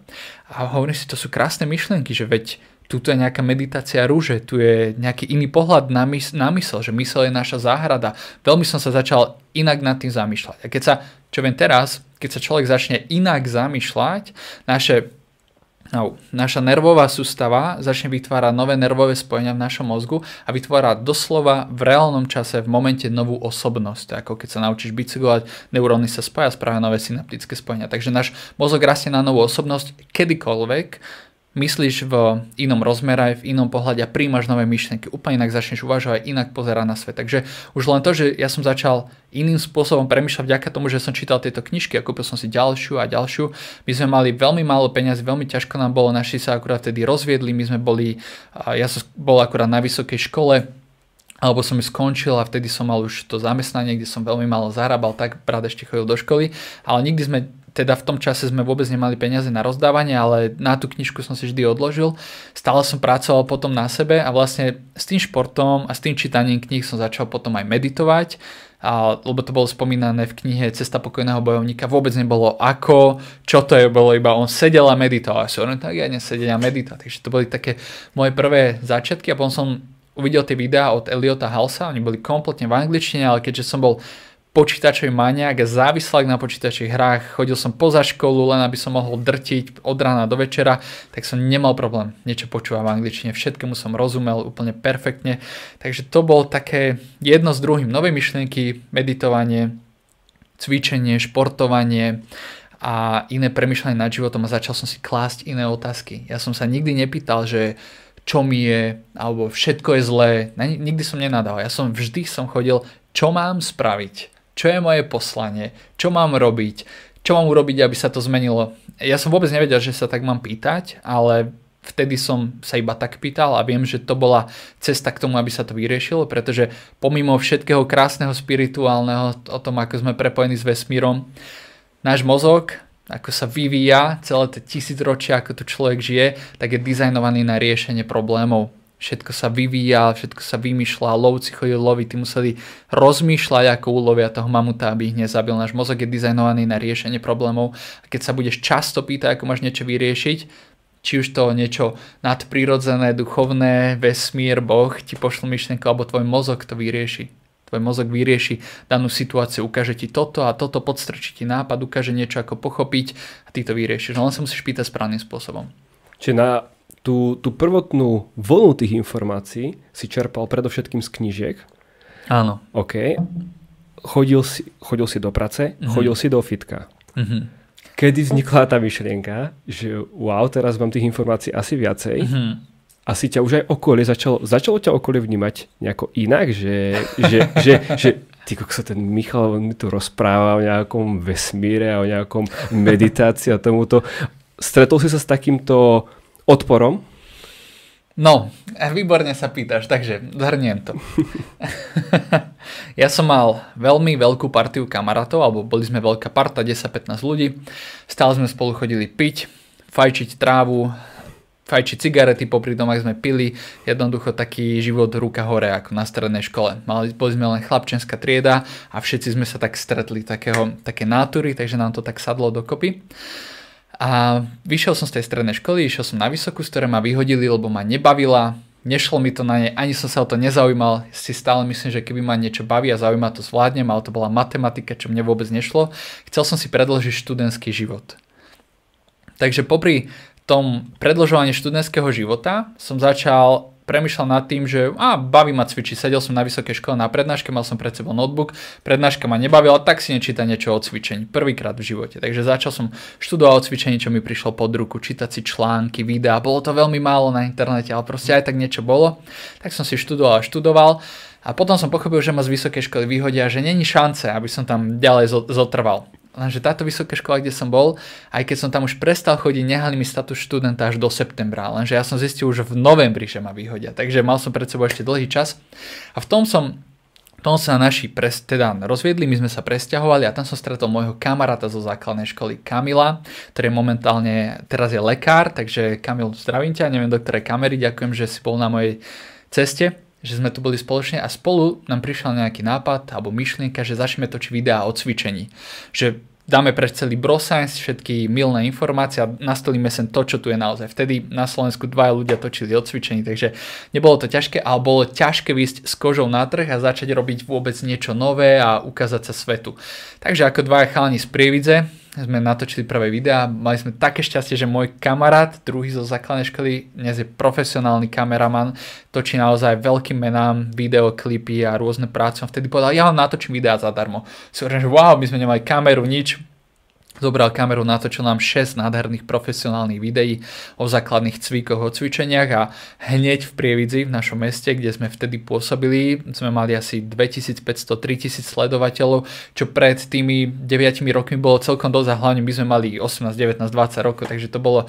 a hovorím si, to sú krásne myšlienky, že veď tuto je nejaká meditácia rúže, tu je nejaký iný pohľad na, mys- na mysel, že mysel je naša záhrada. Veľmi som sa začal inak nad tým zamýšľať. A keď sa, čo viem teraz, keď sa človek začne inak zamýšľať, naše No, naša nervová sústava začne vytvárať nové nervové spojenia v našom mozgu a vytvára doslova v reálnom čase, v momente novú osobnosť. Ako keď sa naučíš bicyklovať, neuróny sa spája, spravia nové synaptické spojenia. Takže náš mozog rastie na novú osobnosť kedykoľvek, myslíš v inom rozmere, v inom pohľade a príjmaš nové myšlienky. Úplne inak začneš uvažovať, inak pozerať na svet. Takže už len to, že ja som začal iným spôsobom premýšľať vďaka tomu, že som čítal tieto knižky a kúpil som si ďalšiu a ďalšiu. My sme mali veľmi málo peniazy, veľmi ťažko nám bolo, naši sa akurát vtedy rozviedli, my sme boli, ja som bol akurát na vysokej škole, alebo som ju skončil a vtedy som mal už to zamestnanie, kde som veľmi málo zarábal, tak brat ešte chodil do školy, ale nikdy sme teda v tom čase sme vôbec nemali peniaze na rozdávanie, ale na tú knižku som si vždy odložil. Stále som pracoval potom na sebe a vlastne s tým športom a s tým čítaním kníh som začal potom aj meditovať, a, lebo to bolo spomínané v knihe Cesta pokojného bojovníka. Vôbec nebolo ako, čo to je, bolo iba on sedel a meditoval. A som tak ja nesedel a meditoval. Takže to boli také moje prvé začiatky a potom som uvidel tie videá od Eliota Halsa, oni boli kompletne v angličtine, ale keďže som bol počítačový maniak, závislák na počítačových hrách, chodil som poza školu, len aby som mohol drtiť od rána do večera, tak som nemal problém niečo počúvať v angličtine, všetkému som rozumel úplne perfektne, takže to bol také jedno s druhým, nové myšlienky, meditovanie, cvičenie, športovanie a iné premyšľanie nad životom a začal som si klásť iné otázky. Ja som sa nikdy nepýtal, že čo mi je, alebo všetko je zlé. Nikdy som nenadal. Ja som vždy som chodil, čo mám spraviť čo je moje poslanie, čo mám robiť, čo mám urobiť, aby sa to zmenilo. Ja som vôbec nevedel, že sa tak mám pýtať, ale vtedy som sa iba tak pýtal a viem, že to bola cesta k tomu, aby sa to vyriešilo, pretože pomimo všetkého krásneho spirituálneho o tom, ako sme prepojení s vesmírom, náš mozog, ako sa vyvíja celé tie tisícročia, ako tu človek žije, tak je dizajnovaný na riešenie problémov všetko sa vyvíja, všetko sa vymýšľa, lovci chodili loviť, tí museli rozmýšľať, ako ulovia toho mamuta, aby ich nezabil. Náš mozog je dizajnovaný na riešenie problémov a keď sa budeš často pýtať, ako máš niečo vyriešiť, či už to niečo nadprirodzené, duchovné, vesmír, Boh ti pošlo myšlenku, alebo tvoj mozog to vyrieši. Tvoj mozog vyrieši danú situáciu, ukáže ti toto a toto, podstrčí ti nápad, ukáže niečo ako pochopiť a ty to vyriešiš. No len sa musíš pýtať správnym spôsobom. Čiže na tú, tú prvotnú vlnu tých informácií si čerpal predovšetkým z knížiek. Áno. OK. Chodil si, chodil si do práce, mm-hmm. chodil si do fitka. Mm-hmm. Kedy vznikla tá myšlienka, že wow, teraz mám tých informácií asi viacej. Mm-hmm. Asi ťa už aj okolie začalo, začalo ťa okolie vnímať nejako inak, že, že, že, že ty sa ten Michal mi tu rozpráva o nejakom vesmíre a o nejakom meditácii a tomuto. Stretol si sa s takýmto odporom? No, výborne sa pýtaš, takže zhrniem to. ja som mal veľmi veľkú partiu kamarátov, alebo boli sme veľká parta, 10-15 ľudí. Stále sme spolu chodili piť, fajčiť trávu, fajčiť cigarety, popri tom, ak sme pili, jednoducho taký život ruka hore, ako na strednej škole. Mali, boli sme len chlapčenská trieda a všetci sme sa tak stretli takého, také nátury, takže nám to tak sadlo dokopy. A vyšiel som z tej strednej školy, išiel som na vysokú, z ktoré ma vyhodili, lebo ma nebavila, nešlo mi to na nej, ani som sa o to nezaujímal, si stále myslím, že keby ma niečo baví a zaujíma, to zvládnem, ale to bola matematika, čo mne vôbec nešlo. Chcel som si predložiť študentský život. Takže popri tom predložovaní študentského života som začal premyšľal nad tým, že a, baví ma cvičiť, sedel som na vysokej škole na prednáške, mal som pred sebou notebook, prednáška ma nebavila, tak si nečíta niečo o cvičení, prvýkrát v živote. Takže začal som študovať o cvičení, čo mi prišlo pod ruku, čítať si články, videá, bolo to veľmi málo na internete, ale proste aj tak niečo bolo. Tak som si študoval a študoval. A potom som pochopil, že ma z vysokej školy vyhodia, že není šance, aby som tam ďalej zotrval. Lenže táto vysoká škola, kde som bol, aj keď som tam už prestal chodiť, nehali mi status študenta až do septembra. Lenže ja som zistil už v novembri, že ma vyhodia. Takže mal som pred sebou ešte dlhý čas. A v tom som tom sa naši pres, teda rozviedli, my sme sa presťahovali a tam som stretol môjho kamaráta zo základnej školy Kamila, ktorý momentálne teraz je lekár, takže Kamil, zdravím ťa, neviem do ktorej kamery, ďakujem, že si bol na mojej ceste že sme tu boli spoločne a spolu nám prišiel nejaký nápad alebo myšlienka, že začneme točiť videá o cvičení. Že dáme pre celý broscience všetky milné informácie a nastolíme sem to, čo tu je naozaj. Vtedy na Slovensku dvaja ľudia točili o cvičení, takže nebolo to ťažké, ale bolo ťažké vysť s kožou na trh a začať robiť vôbec niečo nové a ukázať sa svetu. Takže ako dvaja chalani z Prievidze, sme natočili prvé videá, mali sme také šťastie, že môj kamarát, druhý zo základnej školy, dnes je profesionálny kameraman, točí naozaj veľkým menám videoklipy a rôzne práce. On vtedy povedal, ja vám natočím videá zadarmo. Si že wow, my sme nemali kameru, nič, Zobral kameru, natočil nám 6 nádherných profesionálnych videí o základných cvíkoch, o cvičeniach a hneď v Prievidzi, v našom meste, kde sme vtedy pôsobili, sme mali asi 2500-3000 sledovateľov, čo pred tými 9 rokmi bolo celkom dosť a hlavne my sme mali 18, 19, 20 rokov, takže to bolo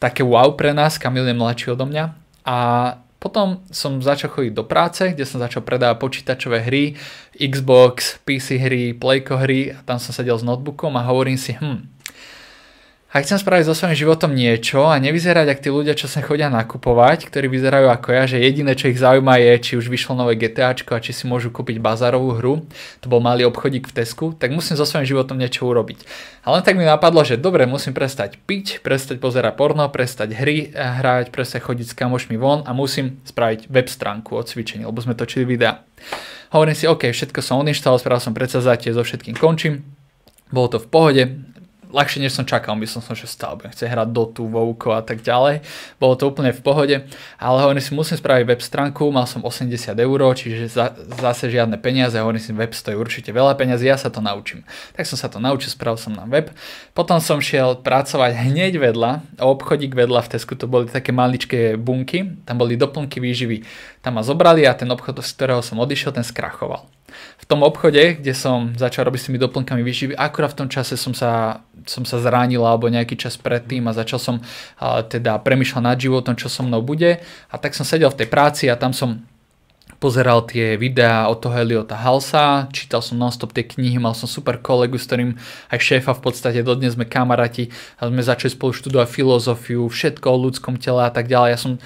také wow pre nás, Kamil je mladší odo mňa a potom som začal chodiť do práce, kde som začal predávať počítačové hry, Xbox, PC hry, Playko hry a tam som sedel s notebookom a hovorím si, hm, a chcem spraviť so svojím životom niečo a nevyzerať, ak tí ľudia, čo sa chodia nakupovať, ktorí vyzerajú ako ja, že jediné, čo ich zaujíma je, či už vyšlo nové GTAčko a či si môžu kúpiť bazarovú hru, to bol malý obchodík v Tesku, tak musím so svojím životom niečo urobiť. A len tak mi napadlo, že dobre, musím prestať piť, prestať pozerať porno, prestať hry eh, hrať, prestať chodiť s kamošmi von a musím spraviť web stránku o cvičení, lebo sme točili videá. Hovorím si, OK, všetko som odinštaloval, spravil som predsazatie, so všetkým končím, bolo to v pohode, ľahšie, než som čakal, by som som, že stál, budem chcieť hrať Dotu, Vovko a tak ďalej. Bolo to úplne v pohode, ale hovorím si, musím spraviť web stránku, mal som 80 eur, čiže za, zase žiadne peniaze, hovorím si, web stojí určite veľa peniazy, ja sa to naučím. Tak som sa to naučil, spravil som na web. Potom som šiel pracovať hneď vedľa, obchodík vedľa v Tesku, to boli také maličké bunky, tam boli doplnky výživy. Tam ma zobrali a ten obchod, z ktorého som odišiel, ten skrachoval v tom obchode, kde som začal robiť s tými doplnkami výživy, akurát v tom čase som sa, som sa zranil alebo nejaký čas predtým a začal som a, teda premyšľať nad životom, čo so mnou bude a tak som sedel v tej práci a tam som pozeral tie videá od toho Eliota Halsa, čítal som nonstop tie knihy, mal som super kolegu, s ktorým aj šéfa v podstate dodnes sme kamaráti a sme začali spolu študovať filozofiu, všetko o ľudskom tele a tak ďalej. Ja som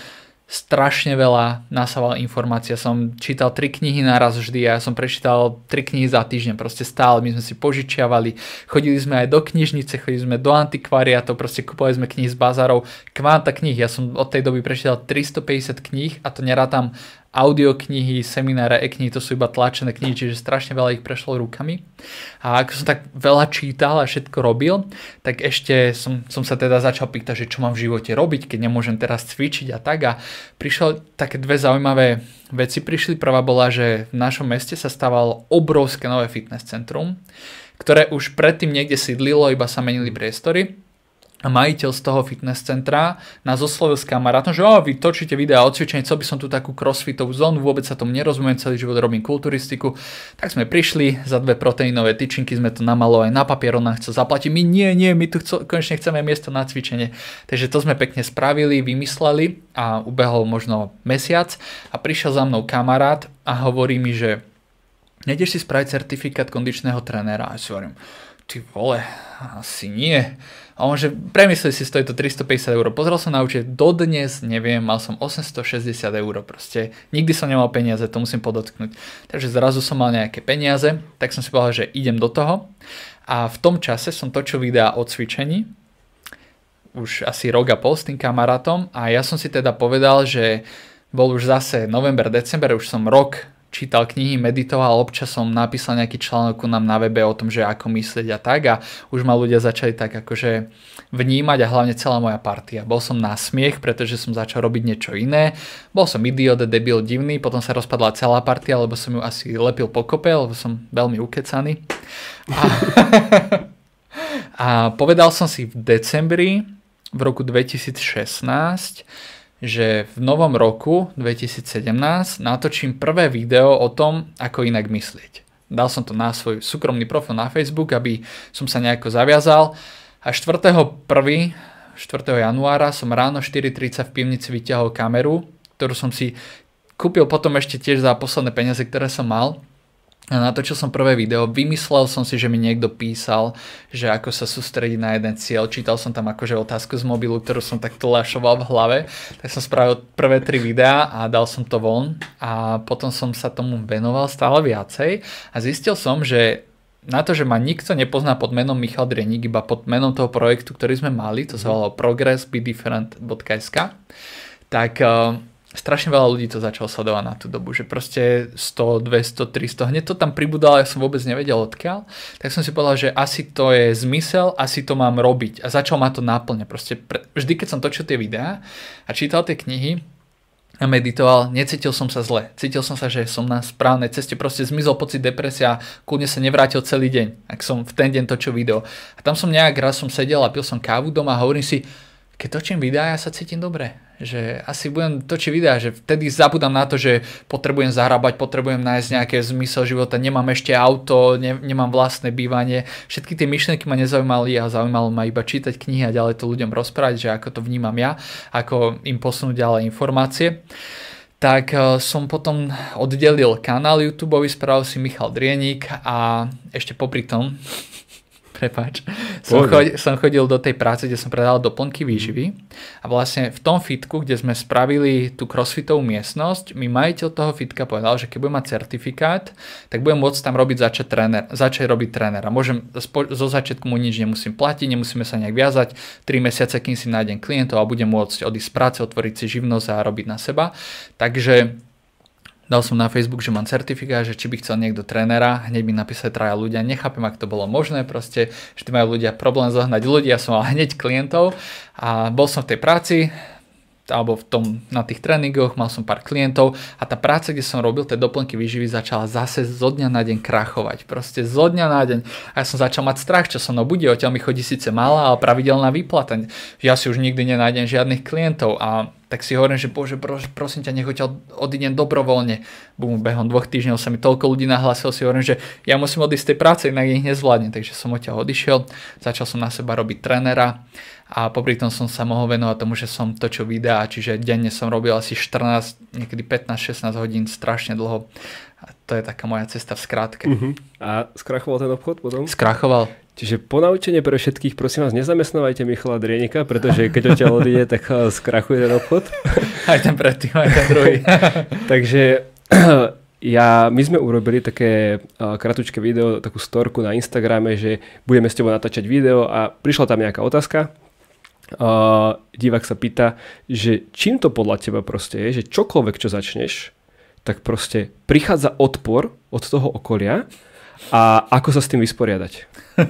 strašne veľa nasával informácia. Som čítal tri knihy naraz vždy a ja som prečítal tri knihy za týždeň. Proste stále my sme si požičiavali. Chodili sme aj do knižnice, chodili sme do antikvariátov, proste kupovali sme knihy z bazárov. Kvanta knih, ja som od tej doby prečítal 350 kníh a to nerátam audioknihy, semináre, e-knihy, to sú iba tlačené knihy, čiže strašne veľa ich prešlo rukami. A ako som tak veľa čítal a všetko robil, tak ešte som, som sa teda začal pýtať, že čo mám v živote robiť, keď nemôžem teraz cvičiť a tak. A prišlo také dve zaujímavé veci. Prišli prvá bola, že v našom meste sa stávalo obrovské nové fitness centrum, ktoré už predtým niekde sídlilo, iba sa menili priestory majiteľ z toho fitness centra nás oslovil s kamarátom, že o, vy točíte videá o cvičení, chcel by som tu takú crossfitovú zónu, vôbec sa tomu nerozumiem, celý život robím kulturistiku. Tak sme prišli, za dve proteínové tyčinky sme to aj na papier, on nám chcel zaplatiť, my nie, nie, my tu chcel, konečne chceme miesto na cvičenie. Takže to sme pekne spravili, vymysleli a ubehol možno mesiac a prišiel za mnou kamarát a hovorí mi, že nejdeš si spraviť certifikát kondičného trénera. A ja si hovorím, ty vole, asi nie a on že premyslí si, stojí to 350 eur. Pozrel som na účet, dodnes neviem, mal som 860 eur proste. Nikdy som nemal peniaze, to musím podotknúť. Takže zrazu som mal nejaké peniaze, tak som si povedal, že idem do toho. A v tom čase som točil videá o cvičení, už asi rok a pol s tým kamarátom a ja som si teda povedal, že bol už zase november, december, už som rok čítal knihy, meditoval, občas som napísal nejaký článok nám na webe o tom, že ako myslieť a tak a už ma ľudia začali tak akože vnímať a hlavne celá moja partia. Bol som na smiech, pretože som začal robiť niečo iné. Bol som idiot, debil, divný, potom sa rozpadla celá partia, lebo som ju asi lepil pokope, lebo som veľmi ukecaný. A, a povedal som si v decembri v roku 2016, že v novom roku 2017 natočím prvé video o tom, ako inak myslieť. Dal som to na svoj súkromný profil na Facebook, aby som sa nejako zaviazal a 4.1. 4. januára som ráno 4.30 v pivnici vyťahol kameru, ktorú som si kúpil potom ešte tiež za posledné peniaze, ktoré som mal natočil som prvé video, vymyslel som si, že mi niekto písal, že ako sa sústrediť na jeden cieľ, čítal som tam akože otázku z mobilu, ktorú som takto lašoval v hlave, tak som spravil prvé tri videá a dal som to von a potom som sa tomu venoval stále viacej a zistil som, že na to, že ma nikto nepozná pod menom Michal Drenik, iba pod menom toho projektu, ktorý sme mali, to sa mhm. volalo progressbedifferent.sk, tak eh, strašne veľa ľudí to začalo sledovať na tú dobu, že proste 100, 200, 300, hneď to tam pribudalo, ja som vôbec nevedel odkiaľ, tak som si povedal, že asi to je zmysel, asi to mám robiť a začal ma to náplne, proste pre, vždy keď som točil tie videá a čítal tie knihy, a meditoval, necítil som sa zle. Cítil som sa, že som na správnej ceste. Proste zmizol pocit depresia, kľudne sa nevrátil celý deň, ak som v ten deň točil video. A tam som nejak raz som sedel a pil som kávu doma a hovorím si, keď točím videá, ja sa cítim dobre že asi budem točiť videa, že vtedy zabudám na to, že potrebujem zarábať, potrebujem nájsť nejaké zmysel života, nemám ešte auto, ne, nemám vlastné bývanie. Všetky tie myšlienky ma nezaujímali a zaujímalo ma iba čítať knihy a ďalej to ľuďom rozprávať, že ako to vnímam ja, ako im posunúť ďalej informácie tak e, som potom oddelil kanál YouTube, spravil si Michal Drienik a ešte popri tom prepáč. som, chodil, som chodil do tej práce, kde som predal doplnky výživy a vlastne v tom fitku, kde sme spravili tú crossfitovú miestnosť, mi majiteľ toho fitka povedal, že keď budem mať certifikát, tak budem môcť tam robiť začať, tréner, začať robiť trénera. Môžem, spo, zo začiatku mu nič nemusím platiť, nemusíme sa nejak viazať, 3 mesiace, kým si nájdem klientov a budem môcť odísť z práce, otvoriť si živnosť a robiť na seba. Takže Dal som na Facebook, že mám certifikát, že či by chcel niekto trénera, hneď mi napísali traja ľudia, nechápem, ak to bolo možné, proste, že majú ľudia problém zohnať ľudia som mal hneď klientov a bol som v tej práci, alebo v tom, na tých tréningoch, mal som pár klientov a tá práca, kde som robil tie doplnky výživy, začala zase zo dňa na deň krachovať. Proste zo dňa na deň. A ja som začal mať strach, čo som obudil, odtiaľ mi chodí síce malá, ale pravidelná výplata. Ja si už nikdy nenájdem žiadnych klientov a tak si hovorím, že bože, prosím ťa, nech odídem dobrovoľne. Bum, behom dvoch týždňov sa mi toľko ľudí nahlásil, si hovorím, že ja musím odísť z tej práce, inak ich nezvládnem. Takže som od ťa odišiel, začal som na seba robiť trénera a popri tom som sa mohol venovať tomu, že som točil videá, čiže denne som robil asi 14, niekedy 15-16 hodín, strašne dlho. A to je taká moja cesta v skrátke. Uh-huh. Mhm. A skrachoval ten obchod potom? Skrachoval. Čiže ponaučenie pre všetkých, prosím vás, nezamestnávajte Michala Drienika, pretože keď ťa odíde, tak eh, skrachuje ten obchod. Aj ten predtým, aj ten druhý. Takže ja, my sme urobili také uh, kratučké video, takú storku na Instagrame, že budeme s tebou natáčať video a prišla tam nejaká otázka. Uh, divák sa pýta, že čím to podľa teba proste je, že čokoľvek, čo začneš, tak proste prichádza odpor od toho okolia a ako sa s tým vysporiadať?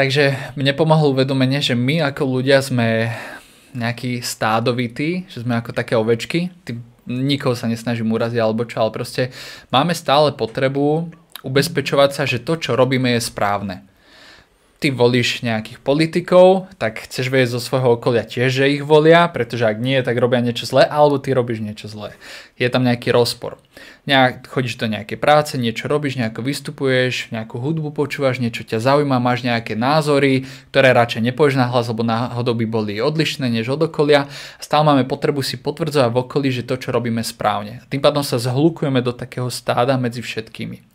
Takže mne pomohlo uvedomenie, že my ako ľudia sme nejaký stádovitý, že sme ako také ovečky. Ty, nikoho sa nesnažím uraziť alebo čo, ale proste máme stále potrebu ubezpečovať sa, že to, čo robíme, je správne ty volíš nejakých politikov, tak chceš vedieť zo svojho okolia tiež, že ich volia, pretože ak nie, tak robia niečo zlé, alebo ty robíš niečo zlé. Je tam nejaký rozpor. Nejak, chodíš do nejakej práce, niečo robíš, nejako vystupuješ, nejakú hudbu počúvaš, niečo ťa zaujíma, máš nejaké názory, ktoré radšej nepovieš na hlas, lebo náhodou by boli odlišné než od okolia. Stále máme potrebu si potvrdzovať v okolí, že to, čo robíme, správne. Tým pádom sa zhlukujeme do takého stáda medzi všetkými.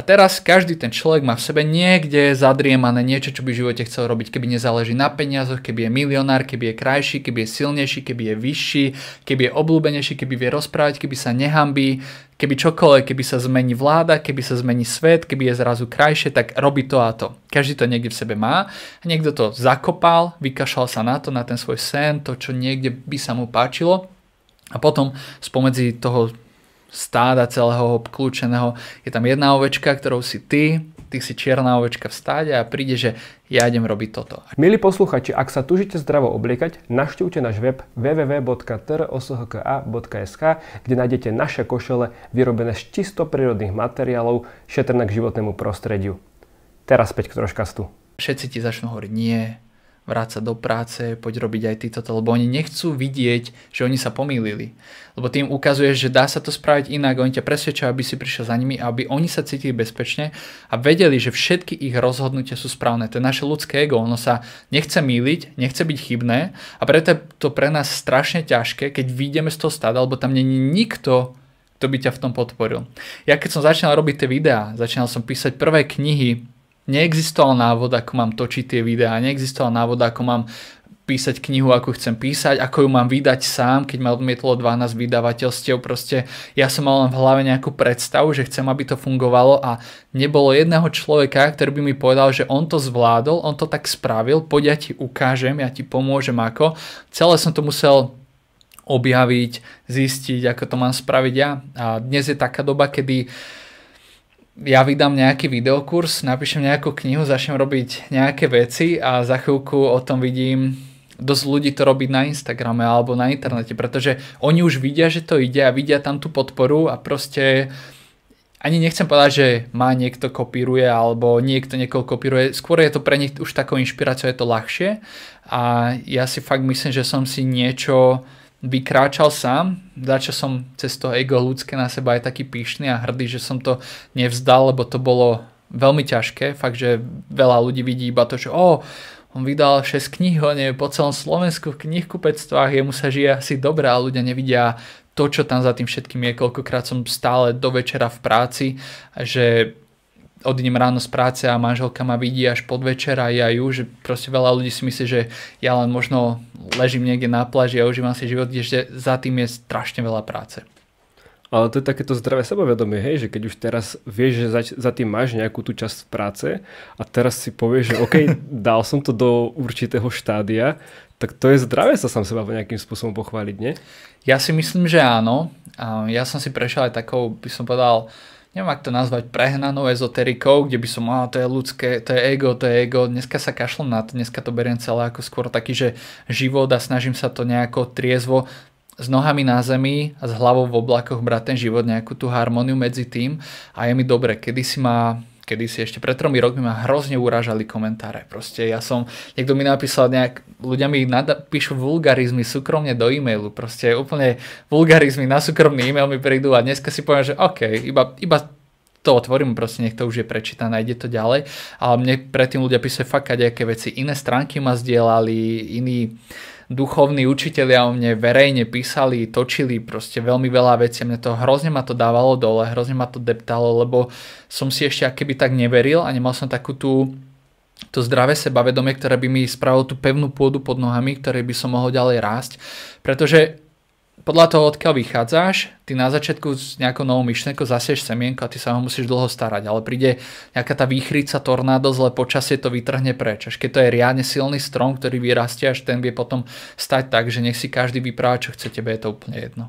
A teraz každý ten človek má v sebe niekde zadriemané niečo, čo by v živote chcel robiť, keby nezáleží na peniazoch, keby je milionár, keby je krajší, keby je silnejší, keby je vyšší, keby je obľúbenejší, keby vie rozprávať, keby sa nehambí, keby čokoľvek, keby sa zmení vláda, keby sa zmení svet, keby je zrazu krajšie, tak robí to a to. Každý to niekde v sebe má. niekto to zakopal, vykašal sa na to, na ten svoj sen, to, čo niekde by sa mu páčilo. A potom spomedzi toho stáda celého obklúčeného. Je tam jedna ovečka, ktorou si ty, ty si čierna ovečka v stáde a príde, že ja idem robiť toto. Milí posluchači, ak sa tužíte zdravo obliekať, naštívte náš web www.trosohka.sk, kde nájdete naše košele vyrobené z čisto prírodných materiálov, šetrné k životnému prostrediu. Teraz späť k troškastu. Všetci ti začnú hovoriť nie, vráť sa do práce, poď robiť aj týto, lebo oni nechcú vidieť, že oni sa pomýlili. Lebo tým ukazuješ, že dá sa to spraviť inak, oni ťa presvedčia, aby si prišiel za nimi, aby oni sa cítili bezpečne a vedeli, že všetky ich rozhodnutia sú správne. To je naše ľudské ego, ono sa nechce mýliť, nechce byť chybné a preto je to pre nás strašne ťažké, keď vyjdeme z toho stáda, lebo tam není nikto, kto by ťa v tom podporil. Ja keď som začal robiť tie videá, začal som písať prvé knihy, Neexistoval návod, ako mám točiť tie videá, neexistoval návod, ako mám písať knihu, ako chcem písať, ako ju mám vydať sám, keď ma odmietlo 12 vydavateľstiev, proste ja som mal len v hlave nejakú predstavu, že chcem, aby to fungovalo a nebolo jedného človeka, ktorý by mi povedal, že on to zvládol, on to tak spravil, poď ja ti ukážem, ja ti pomôžem ako. Celé som to musel objaviť, zistiť, ako to mám spraviť ja. A dnes je taká doba, kedy uh, ja vydám nejaký videokurs, napíšem nejakú knihu, začnem robiť nejaké veci a za chvíľku o tom vidím dosť ľudí to robiť na Instagrame alebo na internete, pretože oni už vidia, že to ide a vidia tam tú podporu a proste ani nechcem povedať, že má niekto kopíruje alebo niekto niekoho kopíruje, skôr je to pre nich už takou inšpiráciou, je to ľahšie a ja si fakt myslím, že som si niečo vykráčal sám, za čo som cez to ego ľudské na seba aj taký pyšný a hrdý, že som to nevzdal, lebo to bolo veľmi ťažké, fakt, že veľa ľudí vidí iba to, že o, oh, on vydal 6 kníh, on je po celom Slovensku v knihkupectvách, jemu sa žije asi dobre a ľudia nevidia to, čo tam za tým všetkým je, koľkokrát som stále do večera v práci, že odídem ráno z práce a manželka ma vidí až pod večer a ja ju, že proste veľa ľudí si myslí, že ja len možno ležím niekde na pláži a užívam si život, kdežde za tým je strašne veľa práce. Ale to je takéto zdravé sebavedomie, hej, že keď už teraz vieš, že za, za tým máš nejakú tú časť práce a teraz si povieš, že OK, dal som to do určitého štádia, tak to je zdravé sa sám seba nejakým spôsobom pochváliť, nie? Ja si myslím, že áno. Ja som si prešiel aj takou, by som povedal, uh, neviem ak to nazvať, prehnanou ezoterikou, kde by som mal, to je ľudské, to je ego, to je ego, dneska sa kašlom na to, dneska to beriem celé ako skôr taký, že život a snažím sa to nejako triezvo s nohami na zemi a s hlavou v oblakoch brať ten život, nejakú tú harmóniu medzi tým a je mi dobre. Kedy si ma Kedy si ešte pred tromi rokmi ma hrozne uražali komentáre. Proste ja som, niekto mi napísal nejak, ľudia mi píšu vulgarizmy súkromne do e-mailu, proste úplne vulgarizmy na súkromný e-mail mi prídu a dneska si poviem, že OK, iba, iba to otvorím, proste nech to už je prečítané, ide to ďalej. Ale mne predtým ľudia písali fakt aké veci. Iné stránky ma zdieľali, iní duchovní učitelia o mne verejne písali, točili proste veľmi veľa vecí. Mne to hrozne ma to dávalo dole, hrozne ma to deptalo, lebo som si ešte akéby tak neveril a nemal som takú tú to zdravé sebavedomie, ktoré by mi spravilo tú pevnú pôdu pod nohami, ktoré by som mohol ďalej rásť. Pretože podľa toho, odkiaľ vychádzaš, ty na začiatku s nejakou novou myšlenkou zasieš semienko a ty sa ho musíš dlho starať, ale príde nejaká tá výchrica, tornádo, zle počasie to vytrhne preč. Až keď to je riadne silný strom, ktorý vyrastie, až ten vie potom stať tak, že nech si každý vypráva, čo chce, tebe je to úplne jedno.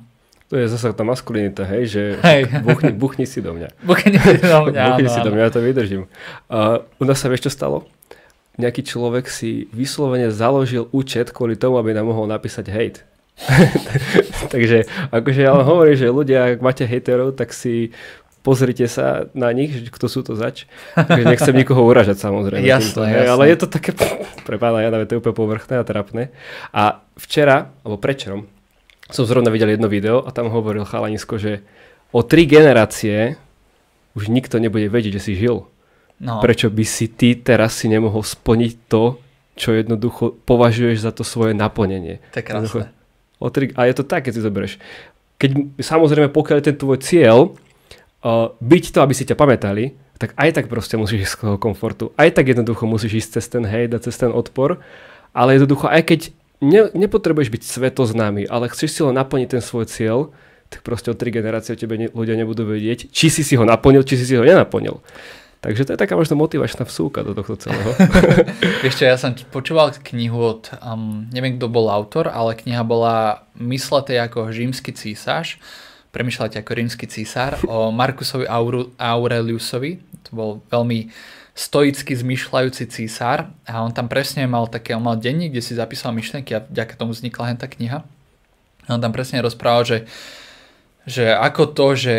To je zase tá maskulinita, hej, že hej. Buchni, buchni si do mňa. buchni si do mňa, buchni áno, si áno. do mňa, ja to vydržím. A u nás sa vieš, čo stalo? Nejaký človek si vyslovene založil účet kvôli tomu, aby nám mohol napísať hate. Takže akože ja hovorím, že ľudia, ak máte hejterov, tak si pozrite sa na nich, kto sú to zač. Takže nechcem nikoho uražať samozrejme. Jasné, týmto, jasné. Ale je to také, pre pána Jana, to je úplne povrchné a trapné. A včera, alebo prečerom, som zrovna videl jedno video a tam hovoril chalanisko, že o tri generácie už nikto nebude vedieť, že si žil. No. Prečo by si ty teraz si nemohol splniť to, čo jednoducho považuješ za to svoje naplnenie. To je krásne. O tri, a je to tak, keď si zoberieš. Keď, samozrejme, pokiaľ je ten tvoj cieľ uh, byť to, aby si ťa pamätali, tak aj tak proste musíš ísť z toho komfortu. Aj tak jednoducho musíš ísť cez ten hejt a cez ten odpor. Ale jednoducho, aj keď ne, nepotrebuješ byť svetoznámy, ale chceš si len naplniť ten svoj cieľ, tak proste o tri generácie o tebe ne, ľudia nebudú vedieť, či si si ho naplnil, či si si ho nenaplnil. Takže to je taká možno motivačná vsúka do tohto celého. Ešte ja som počúval knihu od, um, neviem kto bol autor, ale kniha bola Myslete ako rímsky císaž, premyšľate ako rímsky císar o Markusovi Auru, Aureliusovi, to bol veľmi stoicky zmyšľajúci císar a on tam presne mal také, on mal denník, kde si zapísal myšlenky a vďaka tomu vznikla hen tá kniha. On tam presne rozprával, že, že ako to, že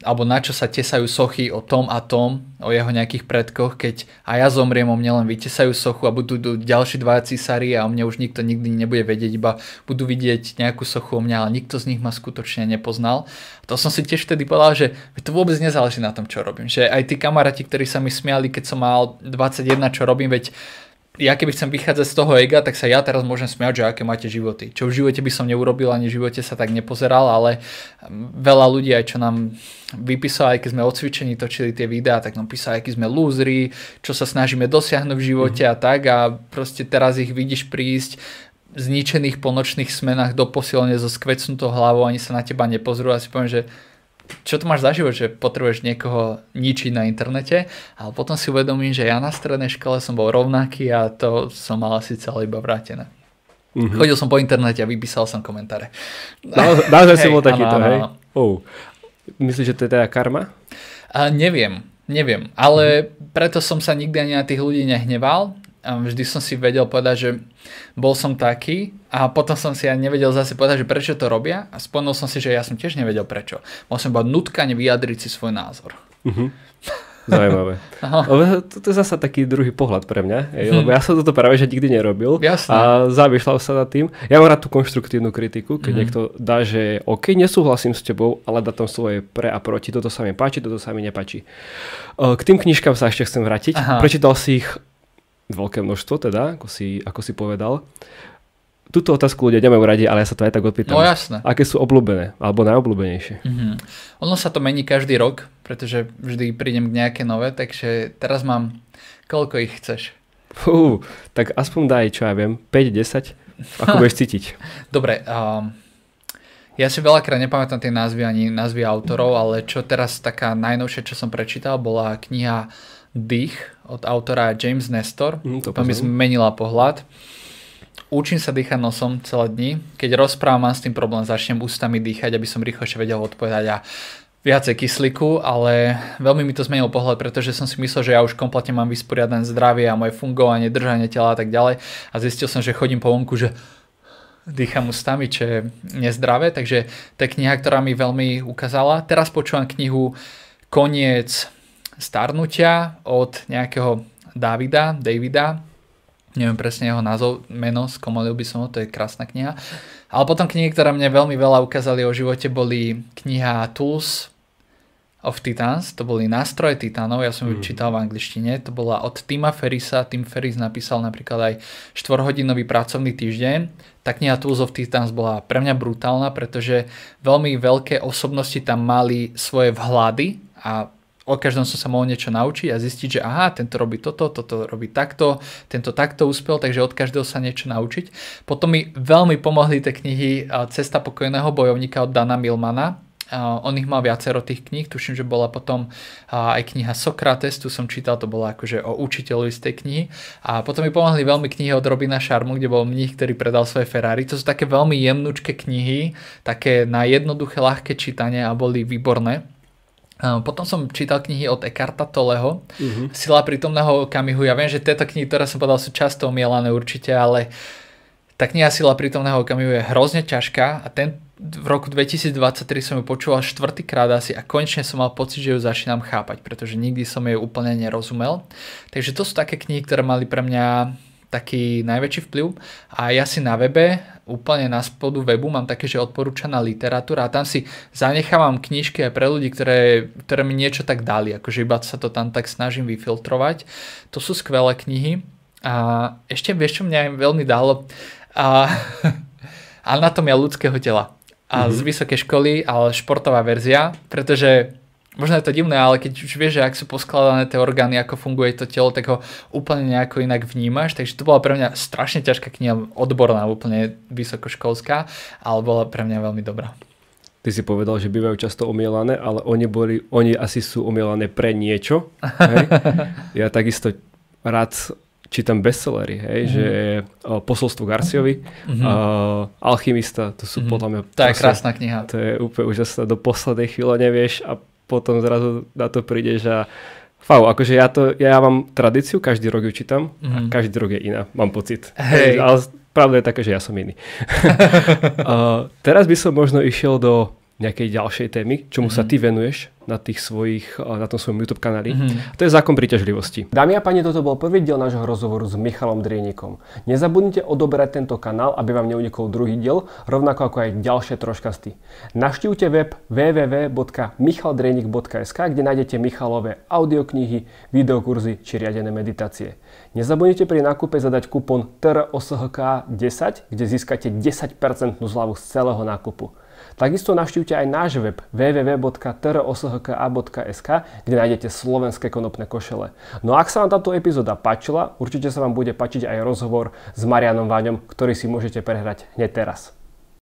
alebo na čo sa tesajú sochy o tom a tom, o jeho nejakých predkoch, keď a ja zomriem, o mne len vytesajú sochu a budú ďalší dva císari a o mne už nikto nikdy nebude vedieť, iba budú vidieť nejakú sochu o mňa, ale nikto z nich ma skutočne nepoznal. To som si tiež vtedy povedal, že to vôbec nezáleží na tom, čo robím. Že aj tí kamaráti, ktorí sa mi smiali, keď som mal 21, čo robím, veď ja keby chcem vychádzať z toho ega, tak sa ja teraz môžem smiať, že aké máte životy. Čo v živote by som neurobil, ani v živote sa tak nepozeral, ale mm, veľa ľudí, aj čo nám vypísal, aj keď sme odcvičení, točili tie videá, tak nám písal, aký sme lúzri, čo sa snažíme dosiahnuť v živote mm-hmm. a tak a proste teraz ich vidíš prísť zničených po nočných smenách do posilne so skvecnutou hlavou, ani sa na teba nepozrú a si poviem, že čo tu máš za život, že potrebuješ niekoho ničiť na internete, ale potom si uvedomím, že ja na strednej škole som bol rovnaký a to som mal asi celé iba vrátené. Mm-hmm. Chodil som po internete a vypísal som komentáre. Dáže si bol takýto, hej? Oh. Myslíš, že to je teda karma? A neviem, neviem, ale mm-hmm. preto som sa nikdy ani na tých ľudí nehneval. A vždy som si vedel povedať, že bol som taký a potom som si ja nevedel zase povedať, že prečo to robia a spomenul som si, že ja som tiež nevedel prečo. Bol som iba nutkane vyjadriť si svoj názor. Uh-huh. Zaujímavé. No. to, to je zasa taký druhý pohľad pre mňa, mhm. lebo ja som toto práve že nikdy nerobil Jasne. a zamýšľal sa nad tým. Ja mám rád tú konštruktívnu kritiku, keď mm. niekto dá, že OK, nesúhlasím s tebou, ale dá tam svoje pre a proti, toto sa mi páči, toto sa mi nepáči. K tým knižkám sa ešte chcem vrátiť. Aha. Prečítal si ich veľké množstvo teda, ako si, ako si povedal. Tuto otázku ľudia nemajú radi, ale ja sa to aj tak odpýtam. No jasné. Aké sú obľúbené, alebo najobľúbenejšie? Mm-hmm. Ono sa to mení každý rok, pretože vždy prídem k nejaké nové, takže teraz mám, koľko ich chceš? Fú, tak aspoň daj, čo ja viem, 5-10, ako budeš cítiť. Dobre, um, ja si veľakrát nepamätám tie názvy ani názvy autorov, ale čo teraz taká najnovšia, čo som prečítal, bola kniha Dých od autora James Nestor. Mm, to by zmenila pohľad. Učím sa dýchať nosom celé dni. Keď rozprávam, mám s tým problém, začnem ústami dýchať, aby som rýchlejšie vedel odpovedať a viacej kyslíku, ale veľmi mi to zmenil pohľad, pretože som si myslel, že ja už kompletne mám vysporiadané zdravie a moje fungovanie, držanie tela a tak ďalej a zistil som, že chodím po vonku, že dýcham ústami, čo je nezdravé, takže to je kniha, ktorá mi veľmi ukázala. Teraz počúvam knihu Koniec starnutia od nejakého Davida, Davida, neviem presne jeho názov, meno, skomolil by som ho, to je krásna kniha. Ale potom knihy, ktoré mne veľmi veľa ukázali o živote, boli kniha Tools of Titans, to boli nástroje titanov, ja som ju mm. čítal v angličtine, to bola od Tima Ferisa, Tim Ferris napísal napríklad aj 4-hodinový pracovný týždeň, tá kniha Tools of Titans bola pre mňa brutálna, pretože veľmi veľké osobnosti tam mali svoje vhlady a o každom som sa mohol niečo naučiť a zistiť, že aha, tento robí toto, toto robí takto, tento takto uspel, takže od každého sa niečo naučiť. Potom mi veľmi pomohli tie knihy Cesta pokojného bojovníka od Dana Milmana, on ich mal viacero tých kníh, tuším, že bola potom aj kniha Sokrates, tu som čítal, to bola akože o učiteľovi z tej knihy. A potom mi pomohli veľmi knihy od Robina Sharmu, kde bol mních, ktorý predal svoje Ferrari. To sú také veľmi jemnučké knihy, také na jednoduché, ľahké čítanie a boli výborné. Potom som čítal knihy od Ekarta Toleho, uh-huh. Sila prítomného okamihu. Ja viem, že tieto knihy, ktoré som povedal, sú často omielané určite, ale tá kniha Sila prítomného okamihu je hrozne ťažká a ten v roku 2023 som ju počúval štvrtýkrát asi a konečne som mal pocit, že ju začínam chápať, pretože nikdy som jej úplne nerozumel. Takže to sú také knihy, ktoré mali pre mňa taký najväčší vplyv a ja si na webe, úplne na spodu webu mám také, že odporúčaná literatúra a tam si zanechávam knižky aj pre ľudí, ktoré, ktoré mi niečo tak dali, akože iba sa to tam tak snažím vyfiltrovať. To sú skvelé knihy a ešte vieš, čo mňa aj veľmi dalo? A, anatomia ľudského tela a mm-hmm. z mhm. vysokej školy, ale športová verzia, pretože možno je to divné, ale keď už vieš, že ak sú poskladané tie orgány, ako funguje to telo, tak ho úplne nejako inak vnímaš. Takže to bola pre mňa strašne ťažká kniha, odborná, úplne vysokoškolská, ale bola pre mňa veľmi dobrá. Ty si povedal, že bývajú často omielané, ale oni, boli, oni asi sú omielané pre niečo. Hej? Ja takisto rád čítam bestsellery, hej, mm-hmm. že o, mhm. eh, Posolstvo Garciovi, mm-hmm. Alchymista, to sú mm-hmm. podľa mňa... To je krásna kniha. To je úplne úžasné, do poslednej chvíle nevieš a potom zrazu na to prídeš a Fau, akože ja to, ja mám tradíciu, každý rok ju čítam mm. a mhm. každý rok je iná, mám pocit. Hej. Ale pravda je taká, že ja som iný. uh, teraz by som možno išiel do nejakej ďalšej témy, čomu mm. sa mhm. ty venuješ, na, tých svojich, eh, na tom svojom YouTube kanáli. Mm-hmm. To je zákon príťažlivosti. Dámy a páni, toto bol prvý diel nášho rozhovoru s Michalom Drienikom. Nezabudnite odoberať tento kanál, aby vám neunikol druhý diel, rovnako ako aj ďalšie troškasty. Navštívte web www.michaldrienik.sk, kde nájdete Michalové audioknihy, videokurzy či riadené meditácie. Nezabudnite pri nákupe zadať kupón TROSHK10, kde získate 10% zľavu z celého nákupu. Takisto navštívte aj náš web www.trosohka.sk, kde nájdete slovenské konopné košele. No a ak sa vám táto epizóda páčila, určite sa vám bude páčiť aj rozhovor s Marianom Váňom, ktorý si môžete prehrať hneď teraz.